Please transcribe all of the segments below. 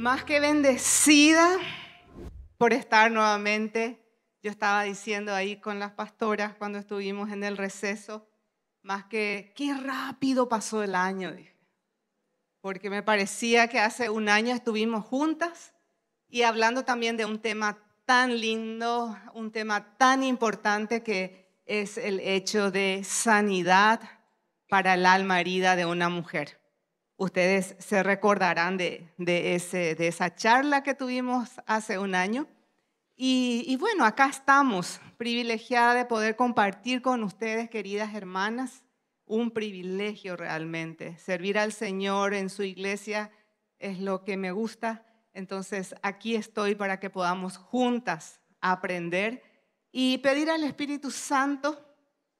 más que bendecida por estar nuevamente, yo estaba diciendo ahí con las pastoras cuando estuvimos en el receso, más que qué rápido pasó el año, dije. Porque me parecía que hace un año estuvimos juntas y hablando también de un tema tan lindo, un tema tan importante que es el hecho de sanidad para el alma herida de una mujer. Ustedes se recordarán de, de, esa charla que tuvimos hace un año. Y, y, bueno, acá estamos, privilegiada de poder compartir con ustedes, queridas hermanas, un privilegio realmente. Servir al Señor en su iglesia es lo que me gusta. Entonces, aquí estoy para que podamos juntas aprender y pedir al Espíritu Santo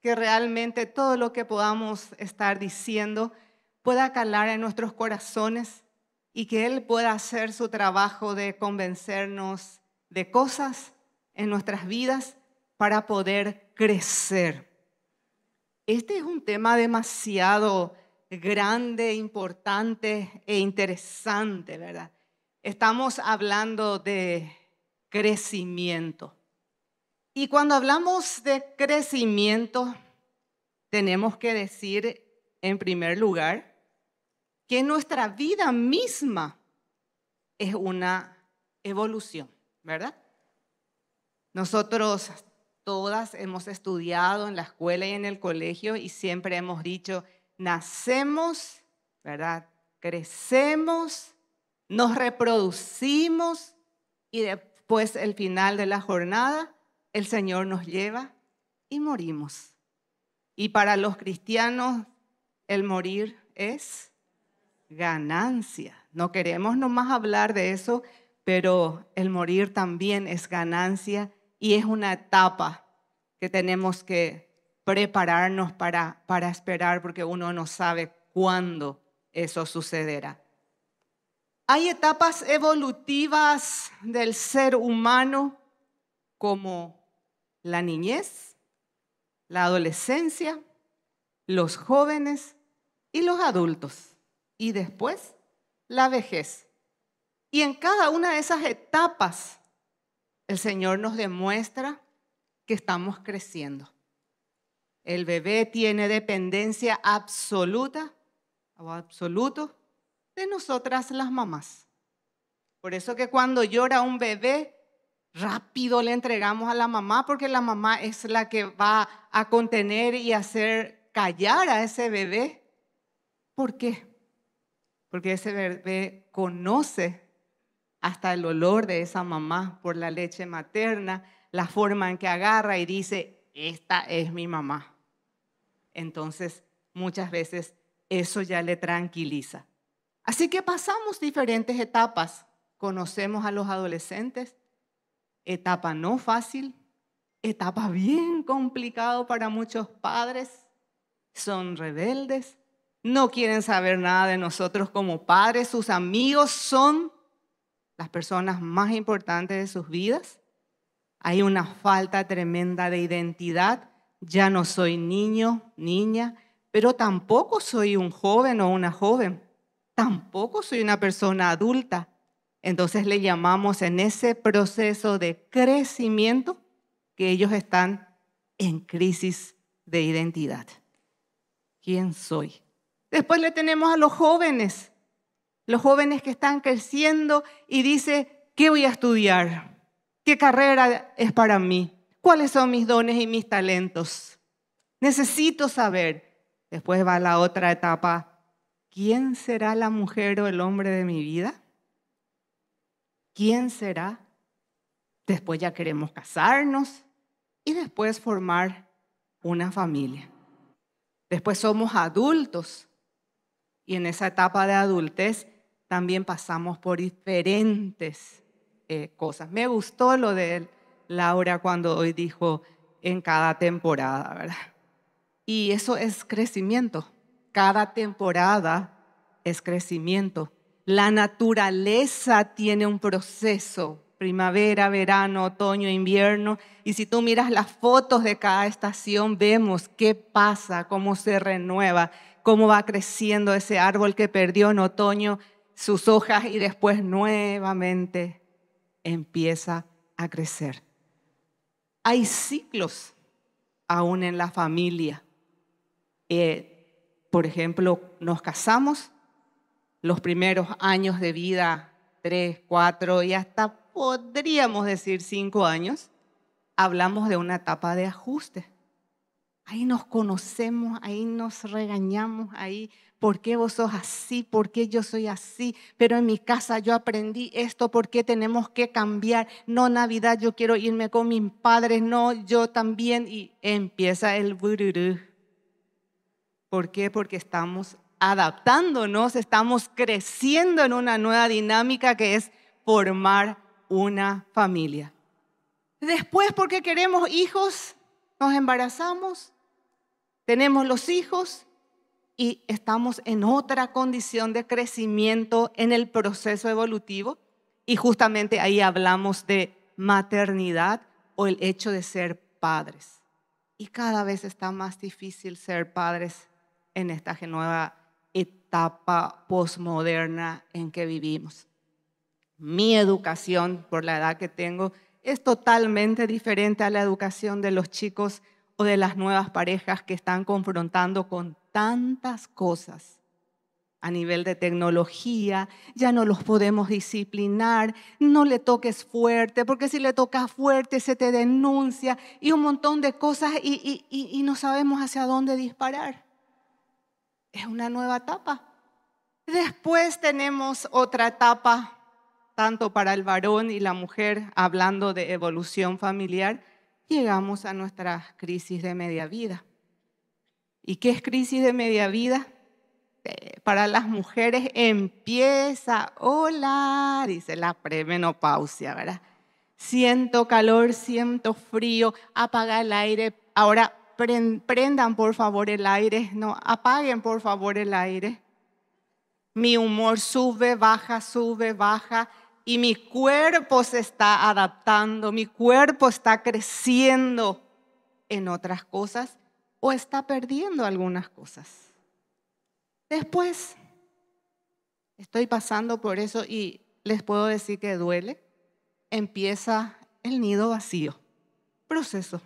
que realmente todo lo que podamos estar diciendo, pueda calar en nuestros corazones y que Él pueda hacer su trabajo de convencernos de cosas en nuestras vidas para poder crecer. Este es un tema demasiado grande, importante e interesante, ¿verdad? Estamos hablando de crecimiento. Y cuando hablamos de crecimiento, tenemos que decir, en primer lugar, que nuestra vida misma es una evolución, ¿verdad? Nosotros todas hemos estudiado en la escuela y en el colegio y siempre hemos dicho, nacemos, ¿verdad? Crecemos, nos reproducimos y después el final de la jornada, el Señor nos lleva y morimos. Y para los cristianos, el morir es ganancia. No queremos nomás hablar de eso, pero el morir también es ganancia y es una etapa que tenemos que prepararnos para, para esperar porque uno no sabe cuándo eso sucederá. Hay etapas evolutivas del ser humano como la niñez, la adolescencia, los jóvenes y los adultos y después la vejez. Y en cada una de esas etapas, el Señor nos demuestra que estamos creciendo. El bebé tiene dependencia absoluta o absoluto de nosotras las mamás. Por eso que cuando llora un bebé, rápido le entregamos a la mamá porque la mamá es la que va a contener y hacer callar a ese bebé. ¿Por qué? porque ese bebé conoce hasta el olor de esa mamá por la leche materna, la forma en que agarra y dice, esta es mi mamá. Entonces, muchas veces eso ya le tranquiliza. Así que pasamos diferentes etapas. Conocemos a los adolescentes, etapa no fácil, etapa bien complicado para muchos padres, son rebeldes, no quieren saber nada de nosotros como padres, sus amigos son las personas más importantes de sus vidas. Hay una falta tremenda de identidad. Ya no soy niño, niña, pero tampoco soy un joven o una joven. Tampoco soy una persona adulta. Entonces le llamamos en ese proceso de crecimiento que ellos están en crisis de identidad. ¿Quién soy? Después le tenemos a los jóvenes, los jóvenes que están creciendo y dice, ¿qué voy a estudiar? ¿Qué carrera es para mí? ¿Cuáles son mis dones y mis talentos? Necesito saber. Después va la otra etapa. ¿Quién será la mujer o el hombre de mi vida? ¿Quién será? Después ya queremos casarnos y después formar una familia. Después somos adultos y en esa etapa de adultez también pasamos por diferentes eh, cosas. Me gustó lo de Laura cuando hoy dijo en cada temporada, ¿verdad? Y eso es crecimiento. Cada temporada es crecimiento. La naturaleza tiene un proceso, primavera, verano, otoño, invierno, y si tú miras las fotos de cada estación, vemos qué pasa, cómo se renueva, cómo va creciendo ese árbol que perdió en otoño sus hojas y después nuevamente empieza a crecer. Hay ciclos aún en la familia. Eh, por ejemplo, nos casamos, los primeros años de vida, tres, cuatro y hasta podríamos decir cinco años, hablamos de una etapa de ajuste Ahí nos conocemos, ahí nos regañamos, ahí, ¿por qué vos sos así? ¿Por qué yo soy así? Pero en mi casa yo aprendí esto, ¿por qué tenemos que cambiar? No, Navidad, yo quiero irme con mis padres, no, yo también. Y empieza el bururú. ¿Por qué? Porque estamos adaptándonos, estamos creciendo en una nueva dinámica que es formar una familia. Después, porque queremos hijos, nos embarazamos tenemos los hijos y estamos en otra condición de crecimiento en el proceso evolutivo y justamente ahí hablamos de maternidad o el hecho de ser padres. Y cada vez está más difícil ser padres en esta nueva etapa posmoderna en que vivimos. Mi educación, por la edad que tengo, es totalmente diferente a la educación de los chicos o de las nuevas parejas que están confrontando con tantas cosas. A nivel de tecnología, ya no los podemos disciplinar, no le toques fuerte, porque si le tocas fuerte se te denuncia y un montón de cosas y, y no sabemos hacia dónde disparar. Es una nueva etapa. Después tenemos otra etapa, tanto para el varón y la mujer, hablando de evolución familiar, llegamos a nuestra crisis de media vida. ¿Y qué es crisis de media vida? Eh, para las mujeres empieza, hola, dice la premenopausia, ¿verdad? Siento calor, siento frío, apaga el aire. Ahora prendan por favor el aire, no, apaguen por favor el aire. Mi humor sube, baja, sube, baja y mi cuerpo se está adaptando, mi cuerpo está creciendo en otras cosas o está perdiendo algunas cosas. Después, estoy pasando por eso y les puedo decir que duele, empieza el nido vacío, proceso.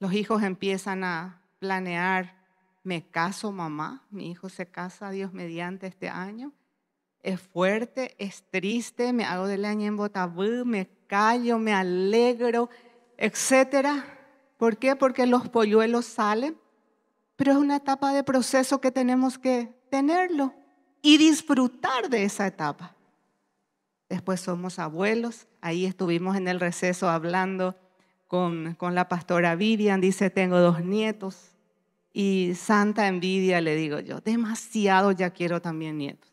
Los hijos empiezan a planear, me caso mamá, mi hijo se casa Dios mediante este año, es fuerte, es triste, me hago de leña en botabú, me callo, me alegro, etc. ¿Por qué? Porque los polluelos salen, pero es una etapa de proceso que tenemos que tenerlo y disfrutar de esa etapa. Después somos abuelos, ahí estuvimos en el receso hablando con, con la pastora Vivian, dice, tengo dos nietos y santa envidia le digo yo, demasiado ya quiero también nietos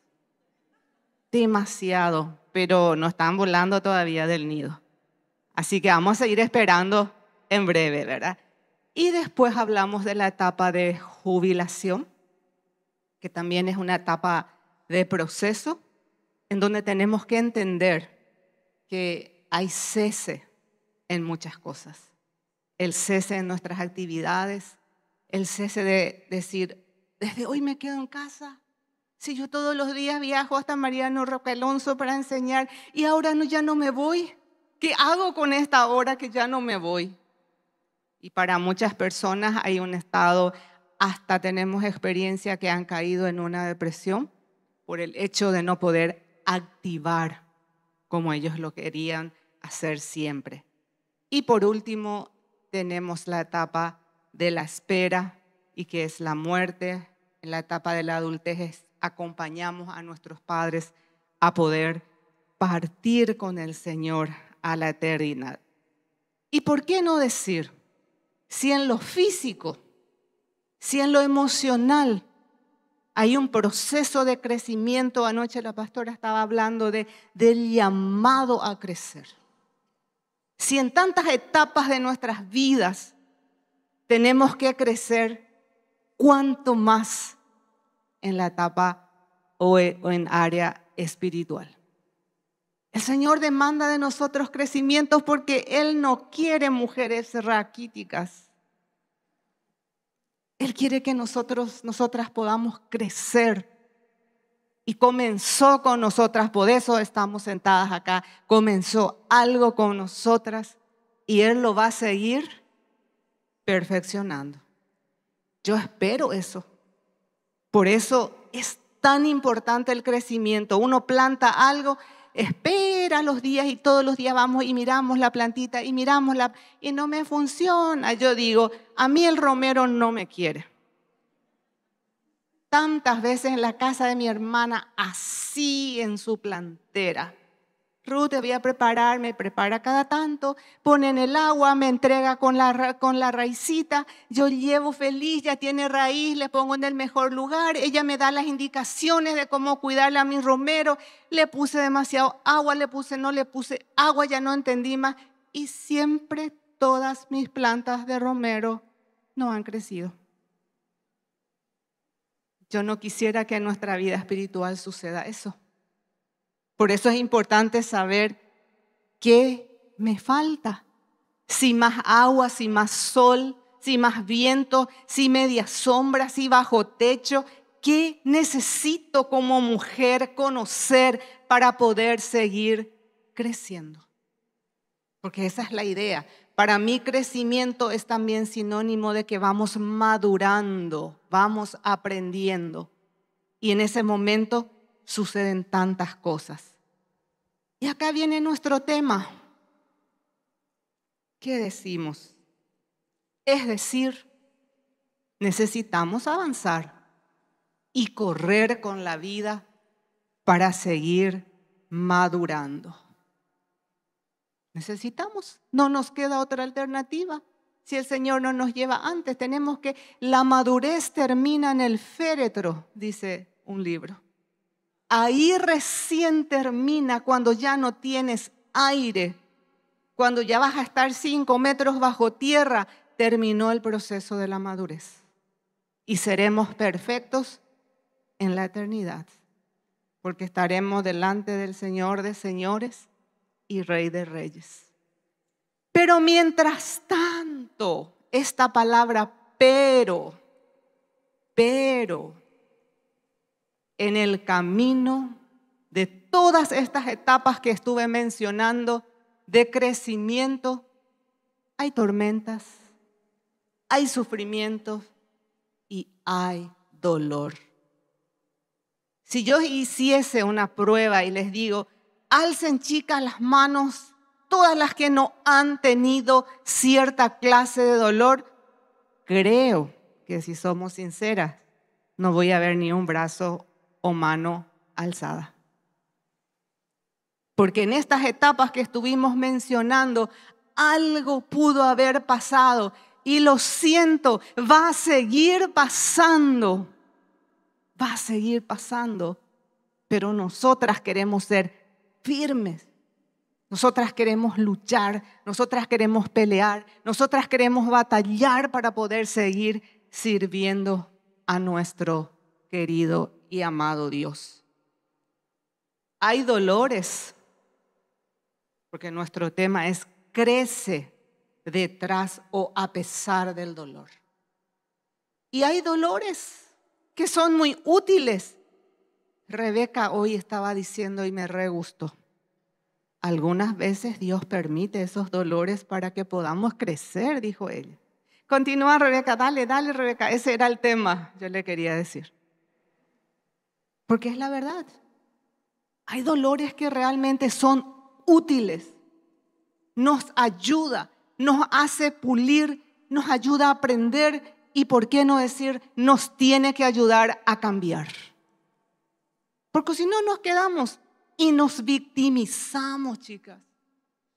demasiado, pero no están volando todavía del nido. Así que vamos a seguir esperando en breve, ¿verdad? Y después hablamos de la etapa de jubilación, que también es una etapa de proceso, en donde tenemos que entender que hay cese en muchas cosas. El cese en nuestras actividades, el cese de decir, desde hoy me quedo en casa, si yo todos los días viajo hasta Mariano Roque para enseñar y ahora no, ya no me voy, ¿qué hago con esta hora que ya no me voy? Y para muchas personas hay un estado, hasta tenemos experiencia que han caído en una depresión por el hecho de no poder activar como ellos lo querían hacer siempre. Y por último, tenemos la etapa de la espera y que es la muerte. En la etapa de la adultez es acompañamos a nuestros padres a poder partir con el Señor a la eternidad. ¿Y por qué no decir, si en lo físico, si en lo emocional, hay un proceso de crecimiento. Anoche la pastora estaba hablando de, del llamado a crecer. Si en tantas etapas de nuestras vidas tenemos que crecer, cuánto más en la etapa eh, o en área espiritual. El Señor demanda de nosotros crecimientos porque Él no quiere mujeres raquíticas. Él quiere que nosotros, nosotras podamos crecer. Y comenzó con nosotras, por eso estamos sentadas acá. Comenzó algo con nosotras y Él lo va a seguir perfeccionando. Yo espero eso. Por eso es tan importante el crecimiento. Uno planta algo, espera los días y todos los días vamos y miramos la plantita y miramos y no me funciona. Yo digo, a mí el romero no me quiere. Tantas veces en la casa de mi hermana, así en su plantera. Ruth a preparar, me prepara cada tanto, pone en el agua, me entrega con la, con la raicita, yo llevo feliz, ya tiene raíz, le pongo en el mejor lugar, ella me da las indicaciones de cómo cuidarle a mi romero, le puse demasiado agua, le puse, no le puse agua, ya no entendí más, y siempre todas mis plantas de romero no han crecido. Yo no quisiera que en nuestra vida espiritual suceda eso. Por eso es importante saber qué me falta. Si más agua, si más sol, si más viento, si media sombra, si bajo techo, ¿qué necesito como mujer conocer para poder seguir creciendo? Porque esa es la idea. Para mí crecimiento es también sinónimo de que vamos madurando, vamos aprendiendo. Y en ese momento suceden tantas cosas. Y acá viene nuestro tema. ¿Qué decimos? Es decir, necesitamos avanzar y correr con la vida para seguir madurando. Necesitamos, no nos queda otra alternativa. Si el Señor no nos lleva antes, tenemos que, la madurez termina en el féretro, dice un libro. Ahí recién termina cuando ya no tienes aire, cuando ya vas a estar cinco metros bajo tierra, terminó el proceso de la madurez. Y seremos perfectos en la eternidad, porque estaremos delante del Señor de señores y Rey de reyes. Pero mientras tanto, esta palabra pero, pero, en el camino de todas estas etapas que estuve mencionando de crecimiento, hay tormentas, hay sufrimientos y hay dolor. Si yo hiciese una prueba y les digo, alcen chicas las manos, todas las que no han tenido cierta clase de dolor, creo que si somos sinceras, no voy a ver ni un brazo o mano alzada. Porque en estas etapas que estuvimos mencionando, algo pudo haber pasado y lo siento, va a seguir pasando, va a seguir pasando, pero nosotras queremos ser firmes. Nosotras queremos luchar, nosotras queremos pelear, nosotras queremos batallar para poder seguir sirviendo a nuestro querido y amado Dios. Hay dolores, porque nuestro tema es crece detrás o a pesar del dolor. Y hay dolores que son muy útiles. Rebeca hoy estaba diciendo y me re Algunas veces Dios permite esos dolores para que podamos crecer, dijo ella. Continúa Rebeca, dale, dale Rebeca, ese era el tema, yo le quería decir. Porque es la verdad. Hay dolores que realmente son útiles. Nos ayuda, nos hace pulir, nos ayuda a aprender y, ¿por qué no decir, nos tiene que ayudar a cambiar? Porque si no nos quedamos y nos victimizamos, chicas.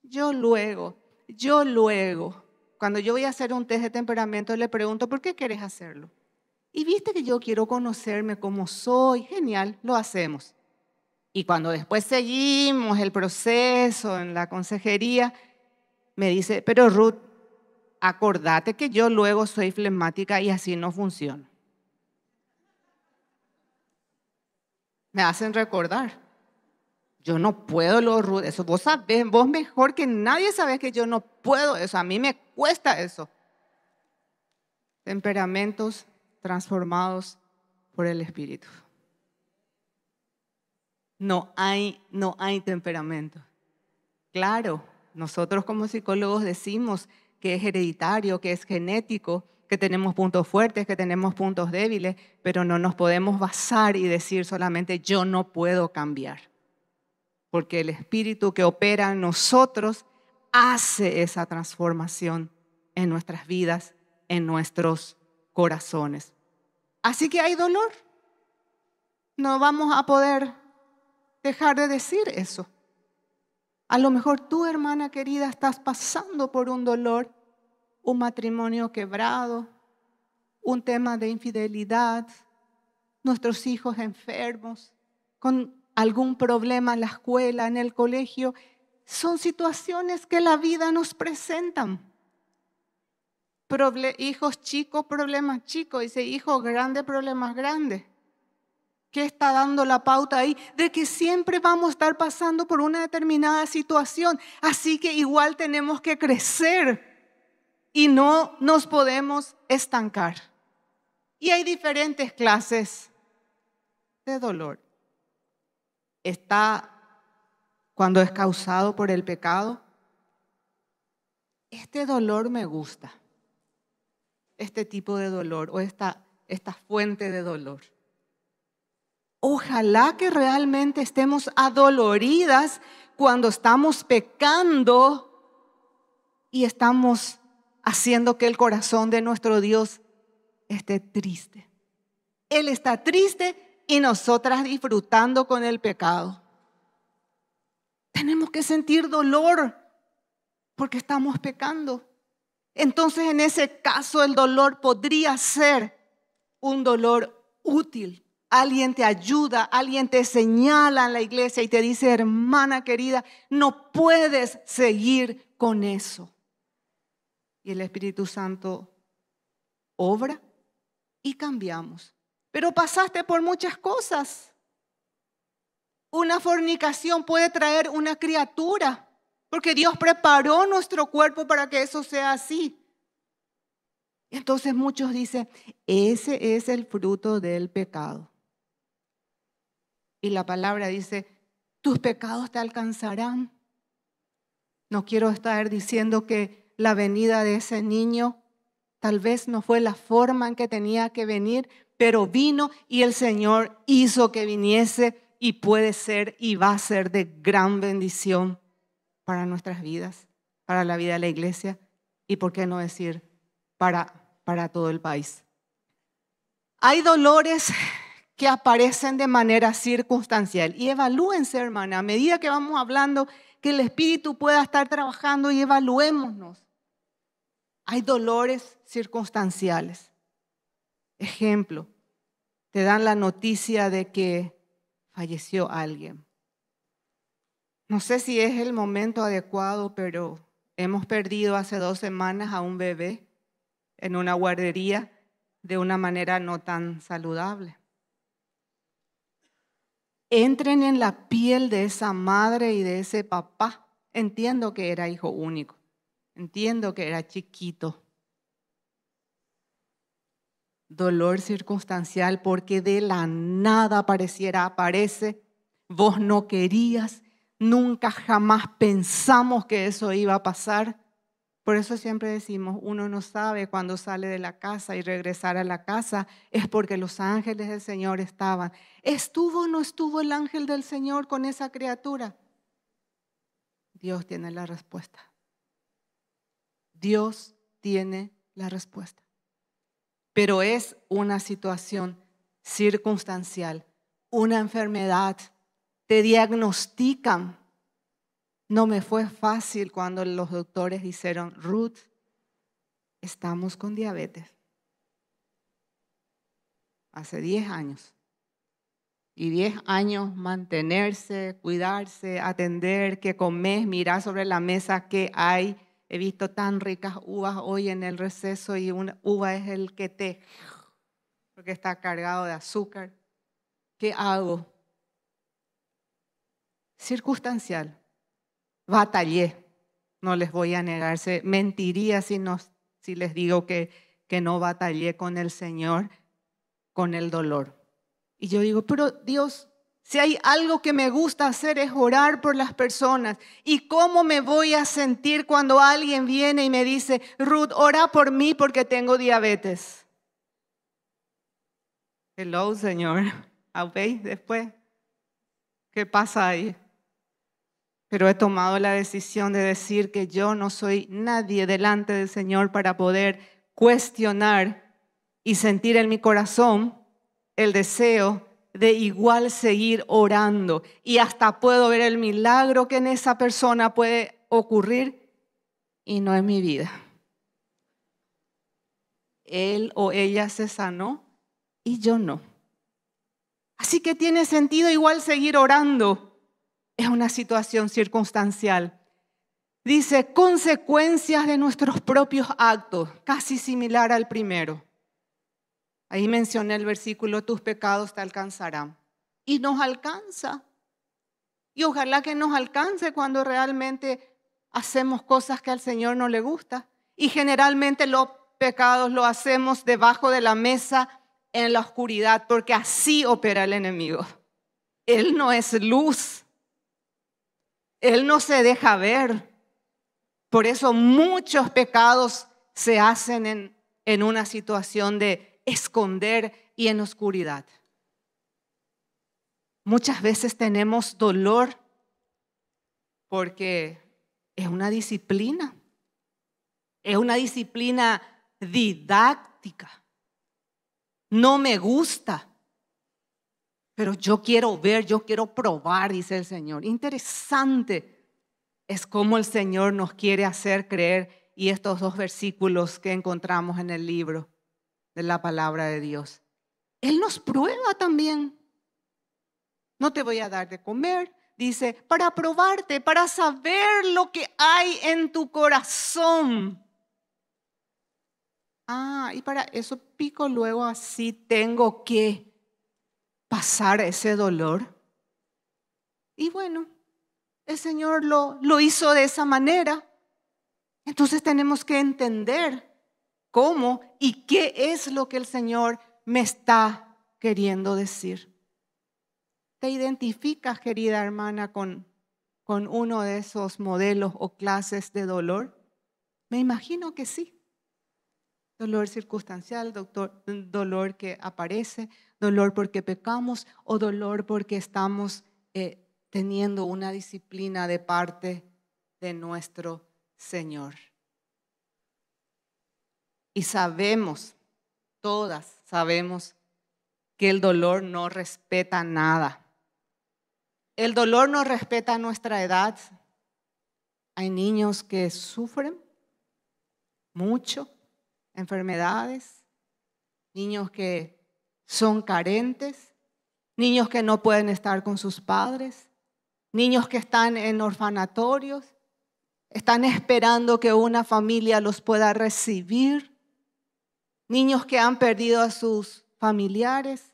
Yo luego, yo luego, cuando yo voy a hacer un test de temperamento, le pregunto, ¿por qué quieres hacerlo? Y viste que yo quiero conocerme como soy, genial, lo hacemos. Y cuando después seguimos el proceso en la consejería, me dice, pero Ruth, acordate que yo luego soy flemática y así no funciona. Me hacen recordar. Yo no puedo lo Ruth, eso vos sabés, vos mejor que nadie sabés que yo no puedo eso, a mí me cuesta eso. Temperamentos transformados por el Espíritu. No hay, no hay temperamento. Claro, nosotros como psicólogos decimos que es hereditario, que es genético, que tenemos puntos fuertes, que tenemos puntos débiles, pero no nos podemos basar y decir solamente yo no puedo cambiar. Porque el espíritu que opera en nosotros hace esa transformación en nuestras vidas, en nuestros corazones. Así que hay dolor. No vamos a poder dejar de decir eso. A lo mejor tú, hermana querida, estás pasando por un dolor, un matrimonio quebrado, un tema de infidelidad, nuestros hijos enfermos, con algún problema en la escuela, en el colegio. Son situaciones que la vida nos presentan hijos chicos, problemas chicos, dice hijos grandes, problemas grandes. ¿Qué está dando la pauta ahí? De que siempre vamos a estar pasando por una determinada situación, así que igual tenemos que crecer y no nos podemos estancar. Y hay diferentes clases de dolor. Está cuando es causado por el pecado. Este dolor me gusta este tipo de dolor o esta, fuente de dolor. Ojalá que realmente estemos adoloridas cuando estamos pecando y estamos haciendo que el corazón de nuestro Dios esté triste. Él está triste y nosotras disfrutando con el pecado. Tenemos que sentir dolor porque estamos pecando entonces en ese caso el dolor podría ser un dolor útil. Alguien te ayuda, alguien te señala en la iglesia y te dice, hermana querida, no puedes seguir con eso. Y el Espíritu Santo obra y cambiamos. Pero pasaste por muchas cosas. Una fornicación puede traer una criatura porque Dios preparó nuestro cuerpo para que eso sea así. Entonces muchos dicen, ese es el fruto del pecado. Y la palabra dice, tus pecados te alcanzarán. No quiero estar diciendo que la venida de ese niño tal vez no fue la forma en que tenía que venir, pero vino y el Señor hizo que viniese y puede ser y va a ser de gran bendición para nuestras vidas, para la vida de la iglesia y, por qué no decir, para, para todo el país. Hay dolores que aparecen de manera circunstancial y evalúense, hermana, a medida que vamos hablando, que el Espíritu pueda estar trabajando y evaluémonos. Hay dolores circunstanciales. Ejemplo, te dan la noticia de que falleció alguien. No sé si es el momento adecuado, pero hemos perdido hace dos semanas a un bebé en una guardería de una manera no tan saludable. Entren en la piel de esa madre y de ese papá. Entiendo que era hijo único, entiendo que era chiquito. Dolor circunstancial porque de la nada pareciera aparece, vos no querías, nunca jamás pensamos que eso iba a pasar. Por eso siempre decimos, uno no sabe cuando sale de la casa y regresar a la casa, es porque los ángeles del Señor estaban. ¿Estuvo o no estuvo el ángel del Señor con esa criatura? Dios tiene la respuesta. Dios tiene la respuesta. Pero es una situación circunstancial, una enfermedad te diagnostican. No me fue fácil cuando los doctores dijeron, Ruth, estamos con diabetes. Hace 10 años. Y 10 años mantenerse, cuidarse, atender, que comes, mirar sobre la mesa qué hay. He visto tan ricas uvas hoy en el receso y una uva es el que te, porque está cargado de azúcar. ¿Qué hago? circunstancial. Batallé, no les voy a negarse, mentiría si, si les digo que, que no batallé con el Señor, con el dolor. Y yo digo, pero Dios, si hay algo que me gusta hacer es orar por las personas. ¿Y cómo me voy a sentir cuando alguien viene y me dice, Ruth, ora por mí porque tengo diabetes? Hello, Señor. ¿Veis Después, ¿qué pasa ahí? pero he tomado la decisión de decir que yo no soy nadie delante del Señor para poder cuestionar y sentir en mi corazón el deseo de igual seguir orando. Y hasta puedo ver el milagro que en esa persona puede ocurrir y no en mi vida. Él o ella se sanó y yo no. Así que tiene sentido igual seguir orando es una situación circunstancial. Dice, consecuencias de nuestros propios actos, casi similar al primero. Ahí mencioné el versículo, tus pecados te alcanzarán. Y nos alcanza. Y ojalá que nos alcance cuando realmente hacemos cosas que al Señor no le gusta. Y generalmente los pecados los hacemos debajo de la mesa, en la oscuridad, porque así opera el enemigo. Él no es luz, él no se deja ver. Por eso muchos pecados se hacen en, una situación de esconder y en oscuridad. Muchas veces tenemos dolor porque es una disciplina, es una disciplina didáctica. No me gusta, pero yo quiero ver, yo quiero probar, dice el Señor. Interesante es cómo el Señor nos quiere hacer creer y estos dos versículos que encontramos en el libro de la palabra de Dios. Él nos prueba también. No te voy a dar de comer, dice, para probarte, para saber lo que hay en tu corazón. Ah, y para eso pico luego así tengo que pasar ese dolor. Y bueno, el Señor lo, lo hizo de esa manera. Entonces tenemos que entender cómo y qué es lo que el Señor me está queriendo decir. ¿Te identificas, querida hermana, con, con uno de esos modelos o clases de dolor? Me imagino que sí. Dolor circunstancial, doctor, dolor que aparece, dolor porque pecamos o dolor porque estamos eh, teniendo una disciplina de parte de nuestro Señor. Y sabemos, todas sabemos, que el dolor no respeta nada. El dolor no respeta nuestra edad. Hay niños que sufren mucho, enfermedades, niños que son carentes, niños que no pueden estar con sus padres, niños que están en orfanatorios, están esperando que una familia los pueda recibir, niños que han perdido a sus familiares,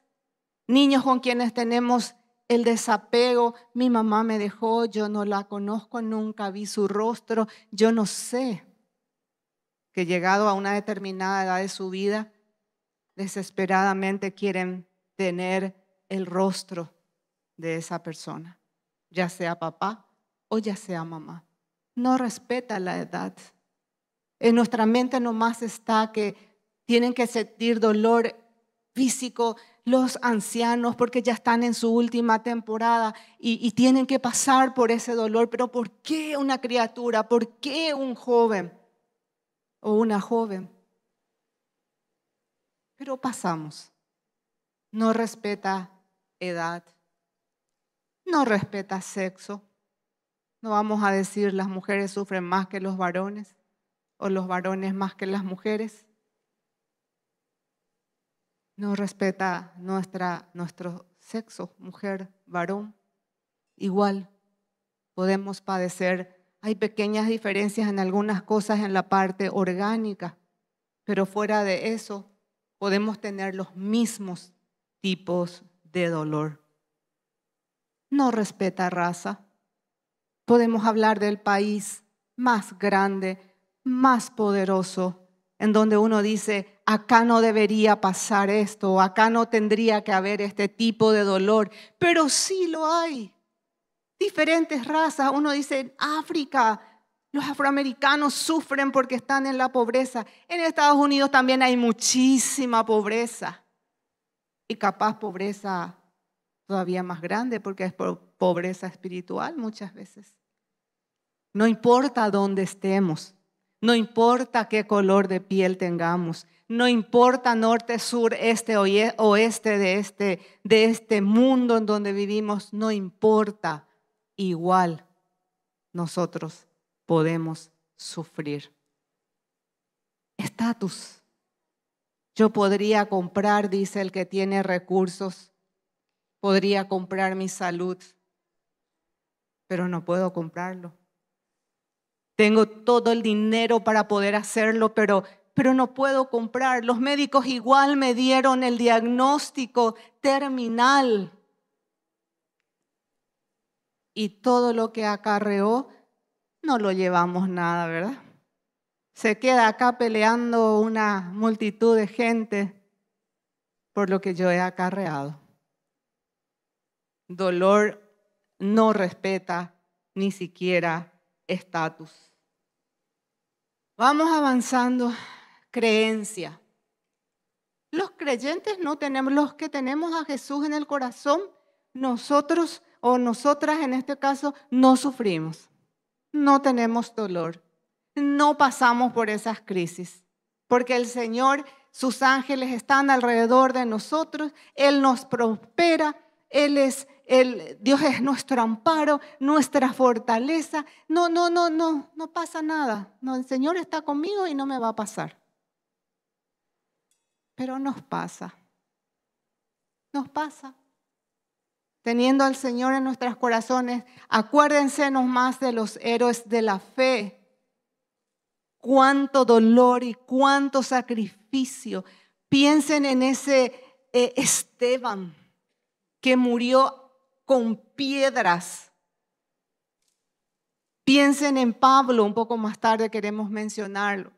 niños con quienes tenemos el desapego, mi mamá me dejó, yo no la conozco, nunca vi su rostro, yo no sé que llegado a una determinada edad de su vida, desesperadamente quieren tener el rostro de esa persona, ya sea papá o ya sea mamá. No respeta la edad. En nuestra mente nomás está que tienen que sentir dolor físico los ancianos porque ya están en su última temporada y, y, tienen que pasar por ese dolor. Pero ¿por qué una criatura? ¿Por qué un joven o una joven? pero pasamos. No respeta edad, no respeta sexo. No vamos a decir las mujeres sufren más que los varones o los varones más que las mujeres. No respeta nuestra, nuestro sexo, mujer, varón. Igual podemos padecer, hay pequeñas diferencias en algunas cosas en la parte orgánica, pero fuera de eso podemos tener los mismos tipos de dolor. No respeta raza. Podemos hablar del país más grande, más poderoso, en donde uno dice, acá no debería pasar esto, acá no tendría que haber este tipo de dolor, pero sí lo hay. Diferentes razas, uno dice, África, los afroamericanos sufren porque están en la pobreza. En Estados Unidos también hay muchísima pobreza. Y capaz pobreza todavía más grande porque es pobreza espiritual muchas veces. No importa dónde estemos, no importa qué color de piel tengamos, no importa norte, sur, este, oeste de este, de este mundo en donde vivimos, no importa, igual nosotros podemos sufrir. Estatus. Yo podría comprar, dice el que tiene recursos, podría comprar mi salud, pero no puedo comprarlo. Tengo todo el dinero para poder hacerlo, pero, pero no puedo comprar. Los médicos igual me dieron el diagnóstico terminal y todo lo que acarreó no lo llevamos nada, ¿verdad? Se queda acá peleando una multitud de gente por lo que yo he acarreado. Dolor no respeta ni siquiera estatus. Vamos avanzando. Creencia. Los creyentes no tenemos, los que tenemos a Jesús en el corazón, nosotros o nosotras en este caso, no sufrimos no tenemos dolor, no pasamos por esas crisis, porque el Señor, sus ángeles están alrededor de nosotros, Él nos prospera, Él es... Dios es nuestro amparo, nuestra fortaleza. No, no, no, no, no pasa nada. No, el Señor está conmigo y no me va a pasar. Pero nos pasa. Nos pasa teniendo al Señor en nuestros corazones, acuérdense más de los héroes de la fe. Cuánto dolor y cuánto sacrificio. Piensen en ese eh, Esteban que murió con piedras. Piensen en Pablo, un poco más tarde queremos mencionarlo.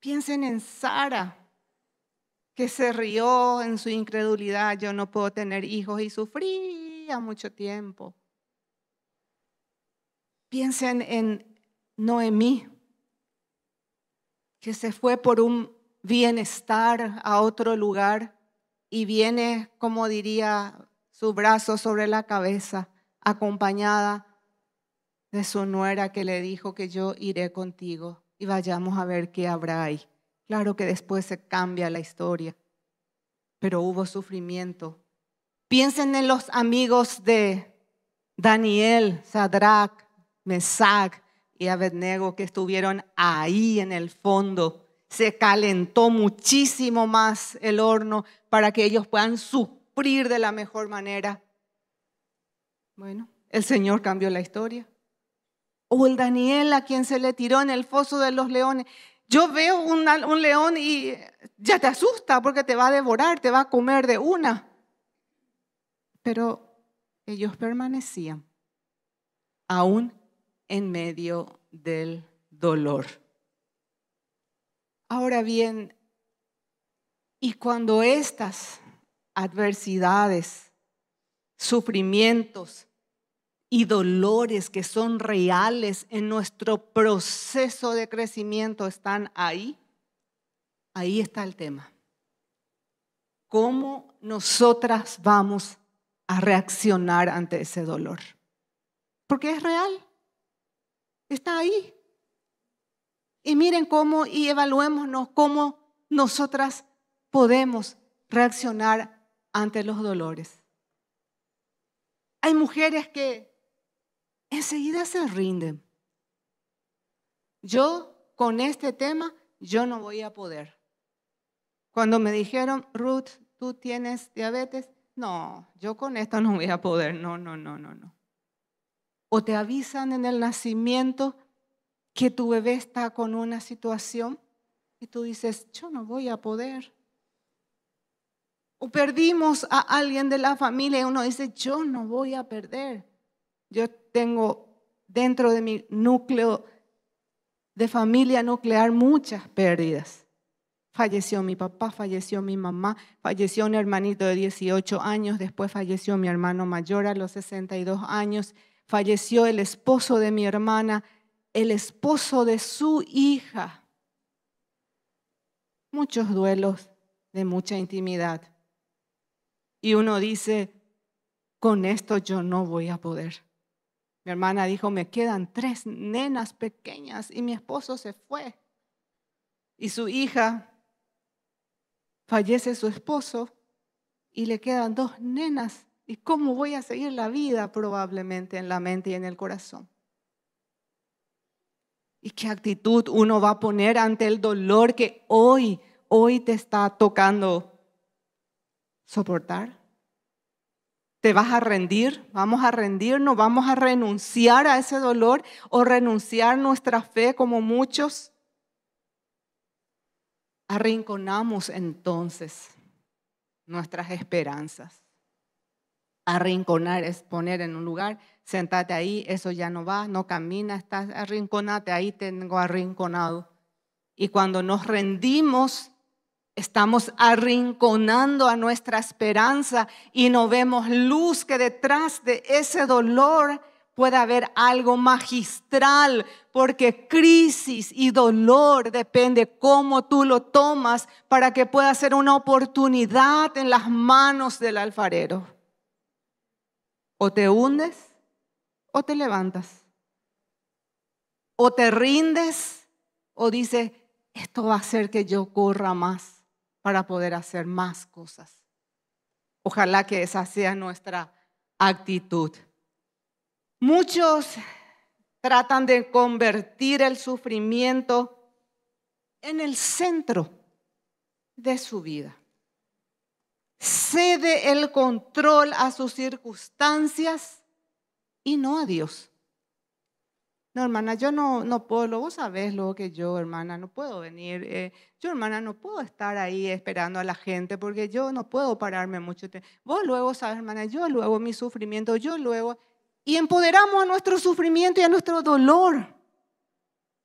Piensen en Sara, que se rió en su incredulidad, yo no puedo tener hijos y sufría mucho tiempo. Piensen en Noemí, que se fue por un bienestar a otro lugar y viene, como diría, su brazo sobre la cabeza, acompañada de su nuera que le dijo que yo iré contigo y vayamos a ver qué habrá ahí. Claro que después se cambia la historia, pero hubo sufrimiento. Piensen en los amigos de Daniel, Sadrach, Mesac y Abednego que estuvieron ahí en el fondo. Se calentó muchísimo más el horno para que ellos puedan sufrir de la mejor manera. Bueno, el Señor cambió la historia. O el Daniel a quien se le tiró en el foso de los leones. Yo veo un, león y ya te asusta porque te va a devorar, te va a comer de una. Pero ellos permanecían aún en medio del dolor. Ahora bien, y cuando estas adversidades, sufrimientos, y dolores que son reales en nuestro proceso de crecimiento están ahí, ahí está el tema. ¿Cómo nosotras vamos a reaccionar ante ese dolor? Porque es real, está ahí. Y miren cómo y evaluémonos cómo nosotras podemos reaccionar ante los dolores. Hay mujeres que enseguida se rinden. Yo con este tema, yo no voy a poder. Cuando me dijeron, Ruth, tú tienes diabetes, no, yo con esto no voy a poder, no, no, no, no, no. O te avisan en el nacimiento que tu bebé está con una situación y tú dices, yo no voy a poder. O perdimos a alguien de la familia y uno dice, yo no voy a perder. Yo tengo dentro de mi núcleo de familia nuclear muchas pérdidas. Falleció mi papá, falleció mi mamá, falleció un hermanito de 18 años, después falleció mi hermano mayor a los 62 años, falleció el esposo de mi hermana, el esposo de su hija. Muchos duelos de mucha intimidad. Y uno dice, con esto yo no voy a poder. Mi hermana dijo, me quedan tres nenas pequeñas y mi esposo se fue. Y su hija, fallece su esposo y le quedan dos nenas. ¿Y cómo voy a seguir la vida probablemente en la mente y en el corazón? ¿Y qué actitud uno va a poner ante el dolor que hoy, hoy te está tocando soportar? ¿Te vas a rendir? ¿Vamos a rendirnos? ¿Vamos a renunciar a ese dolor o renunciar nuestra fe como muchos? Arrinconamos entonces nuestras esperanzas. Arrinconar es poner en un lugar, sentate ahí, eso ya no va, no camina, estás arrinconate, ahí tengo arrinconado. Y cuando nos rendimos, Estamos arrinconando a nuestra esperanza y no vemos luz que detrás de ese dolor pueda haber algo magistral, porque crisis y dolor depende cómo tú lo tomas para que pueda ser una oportunidad en las manos del alfarero. O te hundes o te levantas. O te rindes o dices, esto va a hacer que yo corra más para poder hacer más cosas. Ojalá que esa sea nuestra actitud. Muchos tratan de convertir el sufrimiento en el centro de su vida. Cede el control a sus circunstancias y no a Dios no, hermana, yo no, no puedo, vos sabés lo que yo, hermana, no puedo venir, eh, yo, hermana, no puedo estar ahí esperando a la gente porque yo no puedo pararme mucho. tiempo. Vos luego sabes, hermana, yo luego mi sufrimiento, yo luego, y empoderamos a nuestro sufrimiento y a nuestro dolor.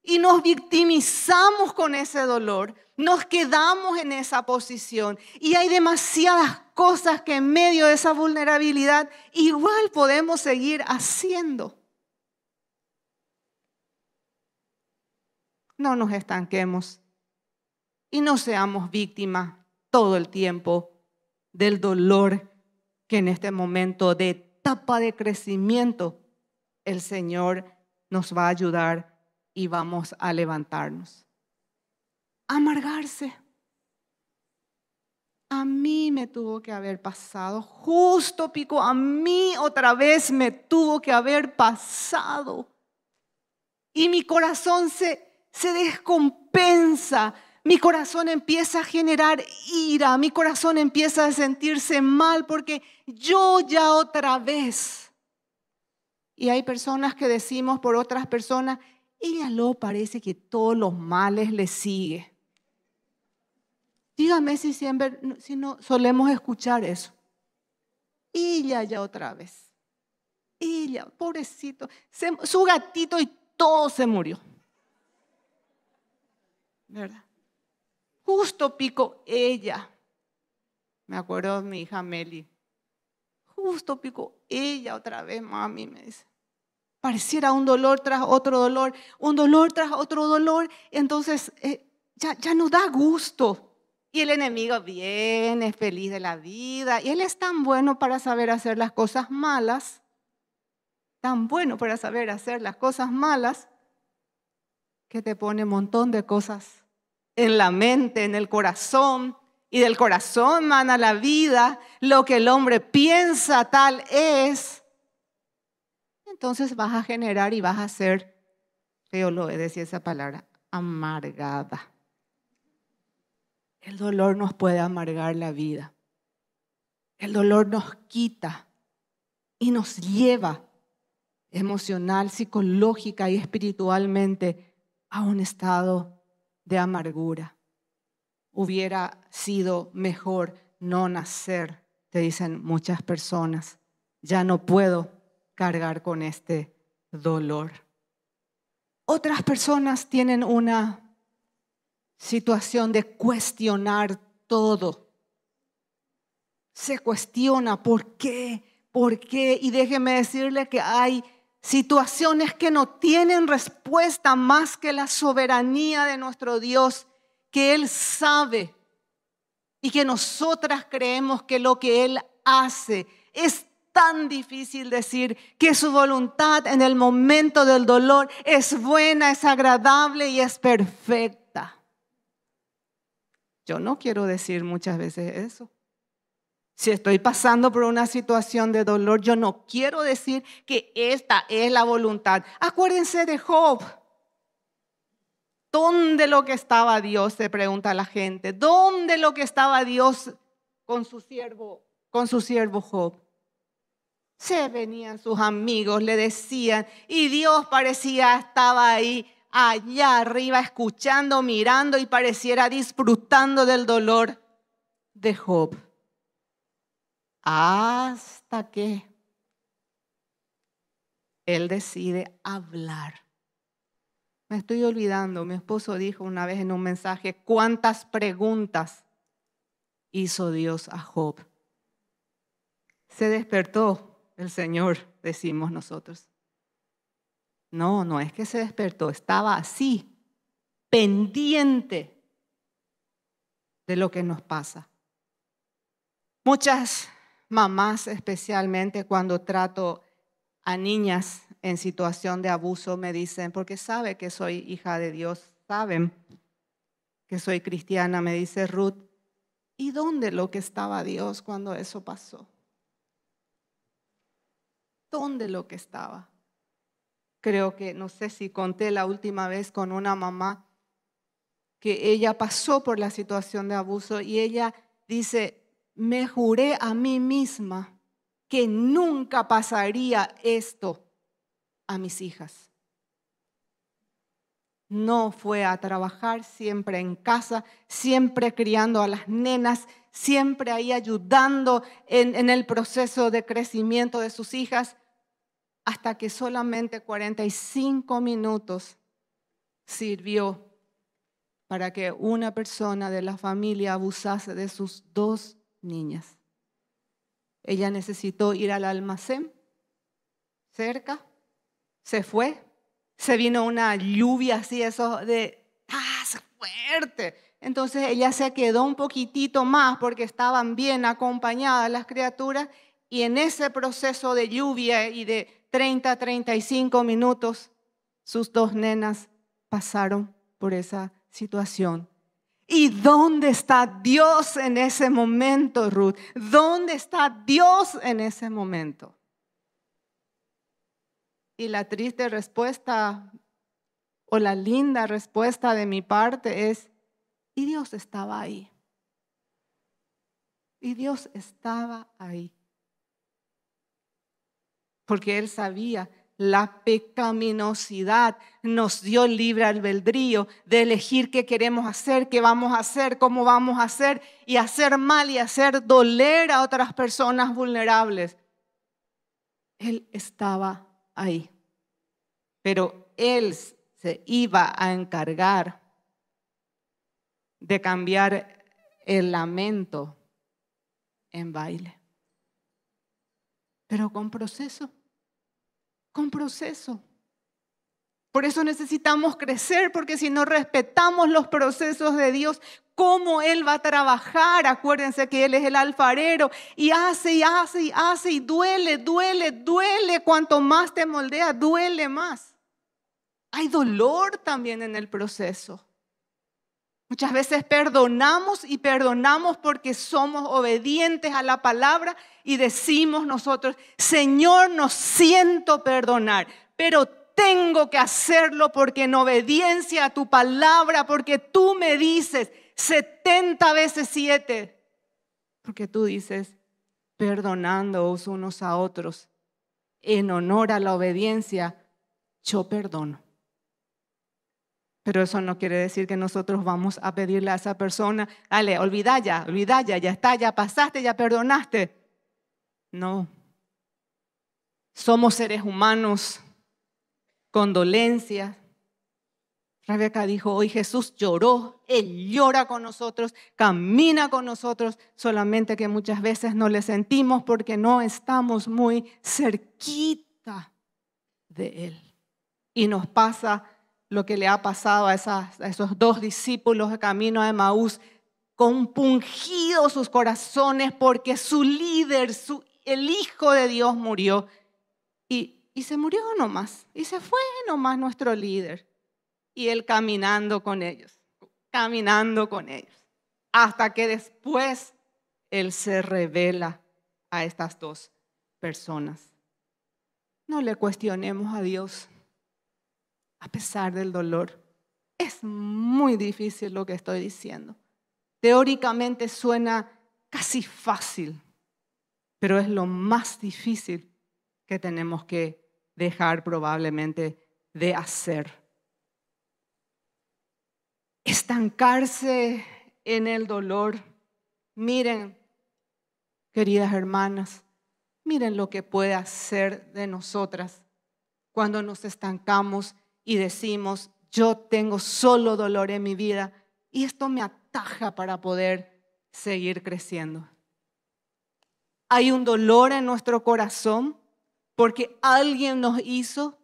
Y nos victimizamos con ese dolor, nos quedamos en esa posición. Y hay demasiadas cosas que en medio de esa vulnerabilidad igual podemos seguir haciendo. no nos estanquemos y no seamos víctimas todo el tiempo del dolor que en este momento de etapa de crecimiento el Señor nos va a ayudar y vamos a levantarnos. Amargarse. A mí me tuvo que haber pasado, justo pico, a mí otra vez me tuvo que haber pasado. Y mi corazón se se descompensa, mi corazón empieza a generar ira, mi corazón empieza a sentirse mal porque yo ya otra vez. Y hay personas que decimos por otras personas, ella lo parece que todos los males le sigue. Dígame si siempre, si no solemos escuchar eso. Ella ya otra vez. Ella, pobrecito, su gatito y todo se murió. ¿verdad? Justo pico ella. Me acuerdo de mi hija Meli. Justo pico ella otra vez, mami, me dice. Pareciera un dolor tras otro dolor, un dolor tras otro dolor. Entonces, eh, ya, ya no da gusto. Y el enemigo viene feliz de la vida. Y él es tan bueno para saber hacer las cosas malas, tan bueno para saber hacer las cosas malas, que te pone un montón de cosas en la mente, en el corazón, y del corazón mana la vida, lo que el hombre piensa tal es, entonces vas a generar y vas a ser, yo lo decía esa palabra, amargada. El dolor nos puede amargar la vida. El dolor nos quita y nos lleva emocional, psicológica y espiritualmente a un estado de amargura. Hubiera sido mejor no nacer, te dicen muchas personas. Ya no puedo cargar con este dolor. Otras personas tienen una situación de cuestionar todo. Se cuestiona por qué, por qué. Y déjeme decirle que hay situaciones que no tienen respuesta más que la soberanía de nuestro Dios, que Él sabe y que nosotras creemos que lo que Él hace es tan difícil decir que su voluntad en el momento del dolor es buena, es agradable y es perfecta. Yo no quiero decir muchas veces eso. Si estoy pasando por una situación de dolor, yo no quiero decir que esta es la voluntad. Acuérdense de Job. ¿Dónde lo que estaba Dios? Se pregunta la gente. ¿Dónde lo que estaba Dios con su siervo, con su siervo Job? Se venían sus amigos, le decían, y Dios parecía estaba ahí, allá arriba, escuchando, mirando y pareciera disfrutando del dolor de Job hasta que él decide hablar. Me estoy olvidando, mi esposo dijo una vez en un mensaje, ¿cuántas preguntas hizo Dios a Job? Se despertó el Señor, decimos nosotros. No, no es que se despertó, estaba así, pendiente de lo que nos pasa. Muchas mamás especialmente cuando trato a niñas en situación de abuso me dicen, porque sabe que soy hija de Dios, saben que soy cristiana, me dice Ruth, ¿y dónde lo que estaba Dios cuando eso pasó? ¿Dónde lo que estaba? Creo que, no sé si conté la última vez con una mamá que ella pasó por la situación de abuso y ella dice, me juré a mí misma que nunca pasaría esto a mis hijas. No fue a trabajar siempre en casa, siempre criando a las nenas, siempre ahí ayudando en, el proceso de crecimiento de sus hijas, hasta que solamente 45 minutos sirvió para que una persona de la familia abusase de sus dos niñas. Ella necesitó ir al almacén cerca, se fue, se vino una lluvia así, eso de, ¡ah, fuerte! Entonces ella se quedó un poquitito más porque estaban bien acompañadas las criaturas y en ese proceso de lluvia y de 30, 35 minutos, sus dos nenas pasaron por esa situación ¿Y dónde está Dios en ese momento, Ruth? ¿Dónde está Dios en ese momento? Y la triste respuesta o la linda respuesta de mi parte es, y Dios estaba ahí. Y Dios estaba ahí. Porque Él sabía la pecaminosidad nos dio libre albedrío de elegir qué queremos hacer, qué vamos a hacer, cómo vamos a hacer y hacer mal y hacer doler a otras personas vulnerables. Él estaba ahí, pero él se iba a encargar de cambiar el lamento en baile, pero con proceso con proceso. Por eso necesitamos crecer, porque si no respetamos los procesos de Dios, cómo Él va a trabajar, acuérdense que Él es el alfarero y hace y hace y hace y duele, duele, duele, cuanto más te moldea, duele más. Hay dolor también en el proceso. Muchas veces perdonamos y perdonamos porque somos obedientes a la palabra y decimos nosotros, Señor, no siento perdonar, pero tengo que hacerlo porque en obediencia a tu palabra, porque tú me dices 70 veces 7, porque tú dices, perdonándoos unos a otros, en honor a la obediencia, yo perdono. Pero eso no quiere decir que nosotros vamos a pedirle a esa persona, dale, olvida ya, olvida ya, ya está, ya pasaste, ya perdonaste. No. Somos seres humanos con dolencias. Rebeca dijo, hoy Jesús lloró, Él llora con nosotros, camina con nosotros, solamente que muchas veces no le sentimos porque no estamos muy cerquita de Él. Y nos pasa lo que le ha pasado a, esos dos discípulos de camino a Emaús, compungidos sus corazones porque su líder, el Hijo de Dios murió. Y, y se murió nomás, y se fue nomás nuestro líder. Y él caminando con ellos, caminando con ellos, hasta que después él se revela a estas dos personas. No le cuestionemos a Dios a pesar del dolor. Es muy difícil lo que estoy diciendo. Teóricamente suena casi fácil, pero es lo más difícil que tenemos que dejar probablemente de hacer. Estancarse en el dolor. Miren, queridas hermanas, miren lo que puede hacer de nosotras cuando nos estancamos y decimos, yo tengo solo dolor en mi vida y esto me ataja para poder seguir creciendo. Hay un dolor en nuestro corazón porque alguien nos hizo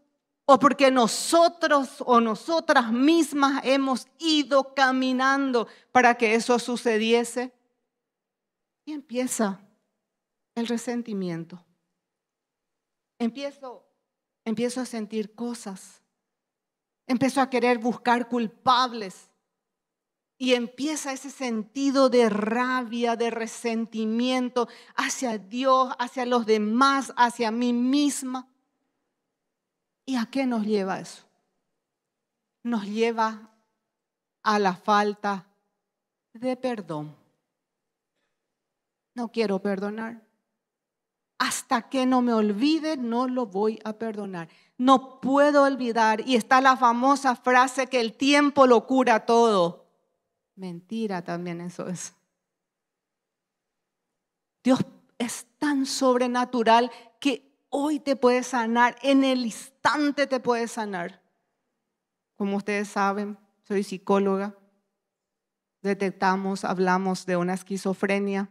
o porque nosotros o nosotras mismas hemos ido caminando para que eso sucediese. Y empieza el resentimiento. Empiezo, empiezo a sentir cosas Empezó a querer buscar culpables. Y empieza ese sentido de rabia, de resentimiento hacia Dios, hacia los demás, hacia mí misma. ¿Y a qué nos lleva eso? Nos lleva a la falta de perdón. No quiero perdonar. Hasta que no me olvide, no lo voy a perdonar no puedo olvidar. Y está la famosa frase que el tiempo lo cura todo. Mentira también eso es. Dios es tan sobrenatural que hoy te puede sanar, en el instante te puede sanar. Como ustedes saben, soy psicóloga. Detectamos, hablamos de una esquizofrenia.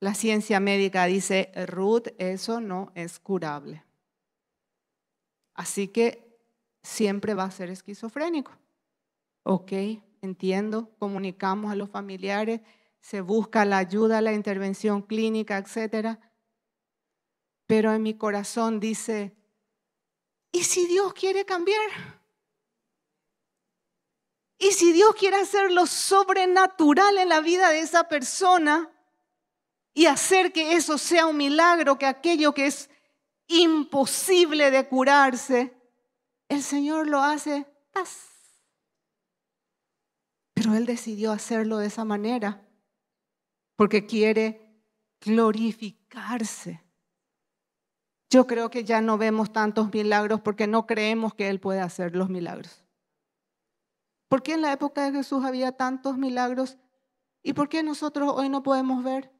La ciencia médica dice, Ruth, eso no es curable. Así que siempre va a ser esquizofrénico. Ok, entiendo, comunicamos a los familiares, se busca la ayuda, la intervención clínica, etc. Pero en mi corazón dice, ¿y si Dios quiere cambiar? ¿Y si Dios quiere hacer lo sobrenatural en la vida de esa persona y hacer que eso sea un milagro, que aquello que es imposible de curarse, el Señor lo hace paz. Pero Él decidió hacerlo de esa manera porque quiere glorificarse. Yo creo que ya no vemos tantos milagros porque no creemos que Él puede hacer los milagros. ¿Por qué en la época de Jesús había tantos milagros? ¿Y por qué nosotros hoy no podemos ver?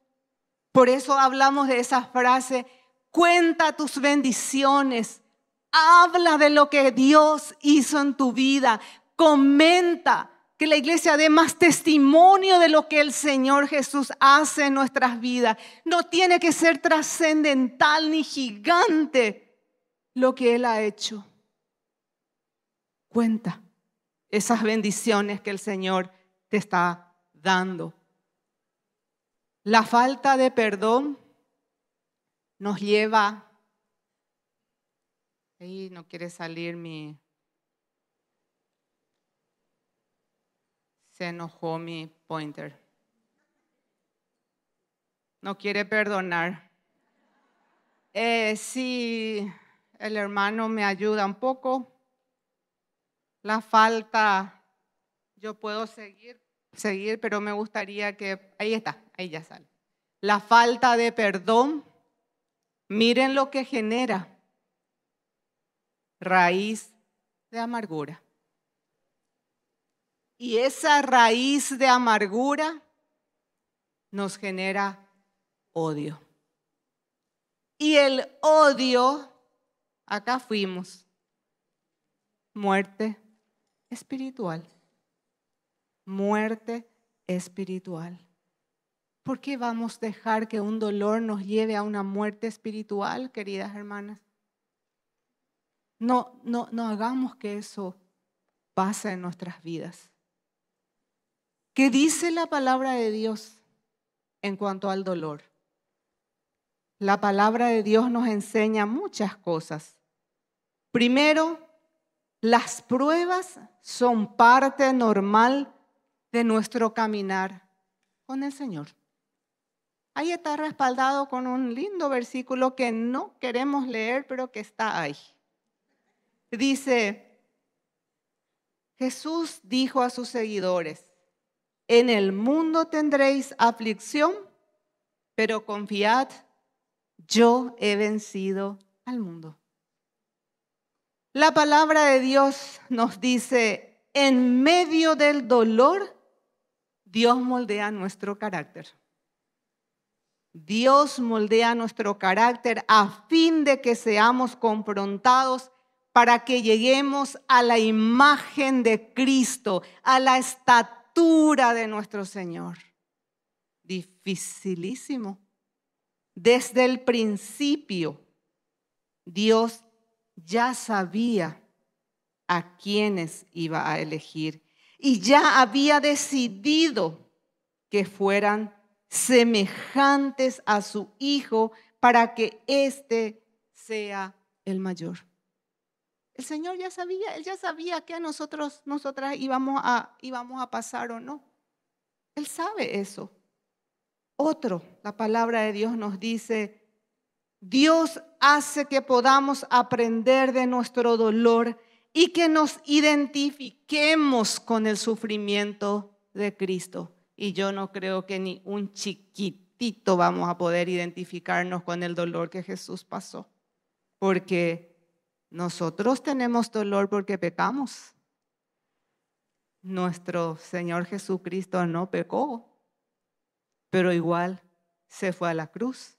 Por eso hablamos de esa frase, Cuenta tus bendiciones. Habla de lo que Dios hizo en tu vida. Comenta que la iglesia dé más testimonio de lo que el Señor Jesús hace en nuestras vidas. No tiene que ser trascendental ni gigante lo que Él ha hecho. Cuenta esas bendiciones que el Señor te está dando. La falta de perdón nos lleva, ahí no quiere salir mi, se enojó mi pointer. No quiere perdonar. Eh, si el hermano me ayuda un poco, la falta, yo puedo seguir, seguir, pero me gustaría que, ahí está, ahí ya sale. La falta de perdón Miren lo que genera. Raíz de amargura. Y esa raíz de amargura nos genera odio. Y el odio, acá fuimos, muerte espiritual. Muerte espiritual. ¿Por qué vamos a dejar que un dolor nos lleve a una muerte espiritual, queridas hermanas? No, no, no hagamos que eso pase en nuestras vidas. ¿Qué dice la palabra de Dios en cuanto al dolor? La palabra de Dios nos enseña muchas cosas. Primero, las pruebas son parte normal de nuestro caminar con el Señor. Ahí está respaldado con un lindo versículo que no queremos leer, pero que está ahí. Dice, Jesús dijo a sus seguidores, en el mundo tendréis aflicción, pero confiad, yo he vencido al mundo. La palabra de Dios nos dice, en medio del dolor, Dios moldea nuestro carácter. Dios moldea nuestro carácter a fin de que seamos confrontados para que lleguemos a la imagen de Cristo, a la estatura de nuestro Señor. Dificilísimo. Desde el principio, Dios ya sabía a quienes iba a elegir y ya había decidido que fueran semejantes a su Hijo para que éste sea el mayor. El Señor ya sabía, Él ya sabía que a nosotros, nosotras íbamos a, íbamos a pasar o no. Él sabe eso. Otro, la palabra de Dios nos dice, Dios hace que podamos aprender de nuestro dolor y que nos identifiquemos con el sufrimiento de Cristo y yo no creo que ni un chiquitito vamos a poder identificarnos con el dolor que Jesús pasó, porque nosotros tenemos dolor porque pecamos. Nuestro Señor Jesucristo no pecó, pero igual se fue a la cruz.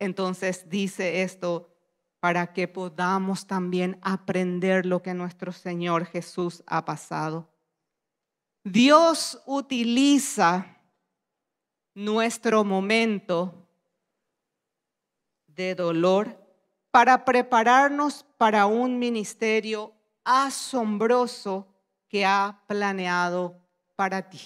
Entonces dice esto para que podamos también aprender lo que nuestro Señor Jesús ha pasado. Dios utiliza nuestro momento de dolor para prepararnos para un ministerio asombroso que ha planeado para ti.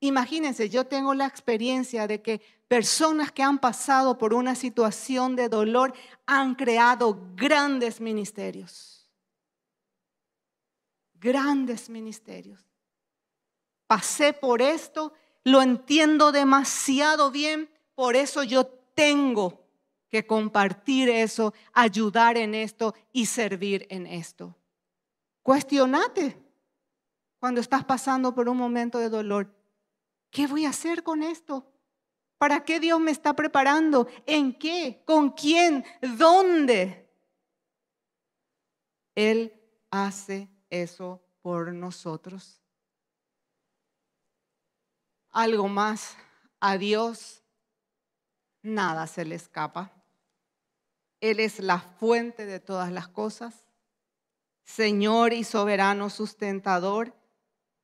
Imagínense, yo tengo la experiencia de que personas que han pasado por una situación de dolor han creado grandes ministerios. Grandes ministerios pasé por esto, lo entiendo demasiado bien, por eso yo tengo que compartir eso, ayudar en esto y servir en esto. Cuestionate cuando estás pasando por un momento de dolor. ¿Qué voy a hacer con esto? ¿Para qué Dios me está preparando? ¿En qué? ¿Con quién? ¿Dónde? Él hace eso por nosotros algo más. A Dios nada se le escapa. Él es la fuente de todas las cosas, Señor y soberano sustentador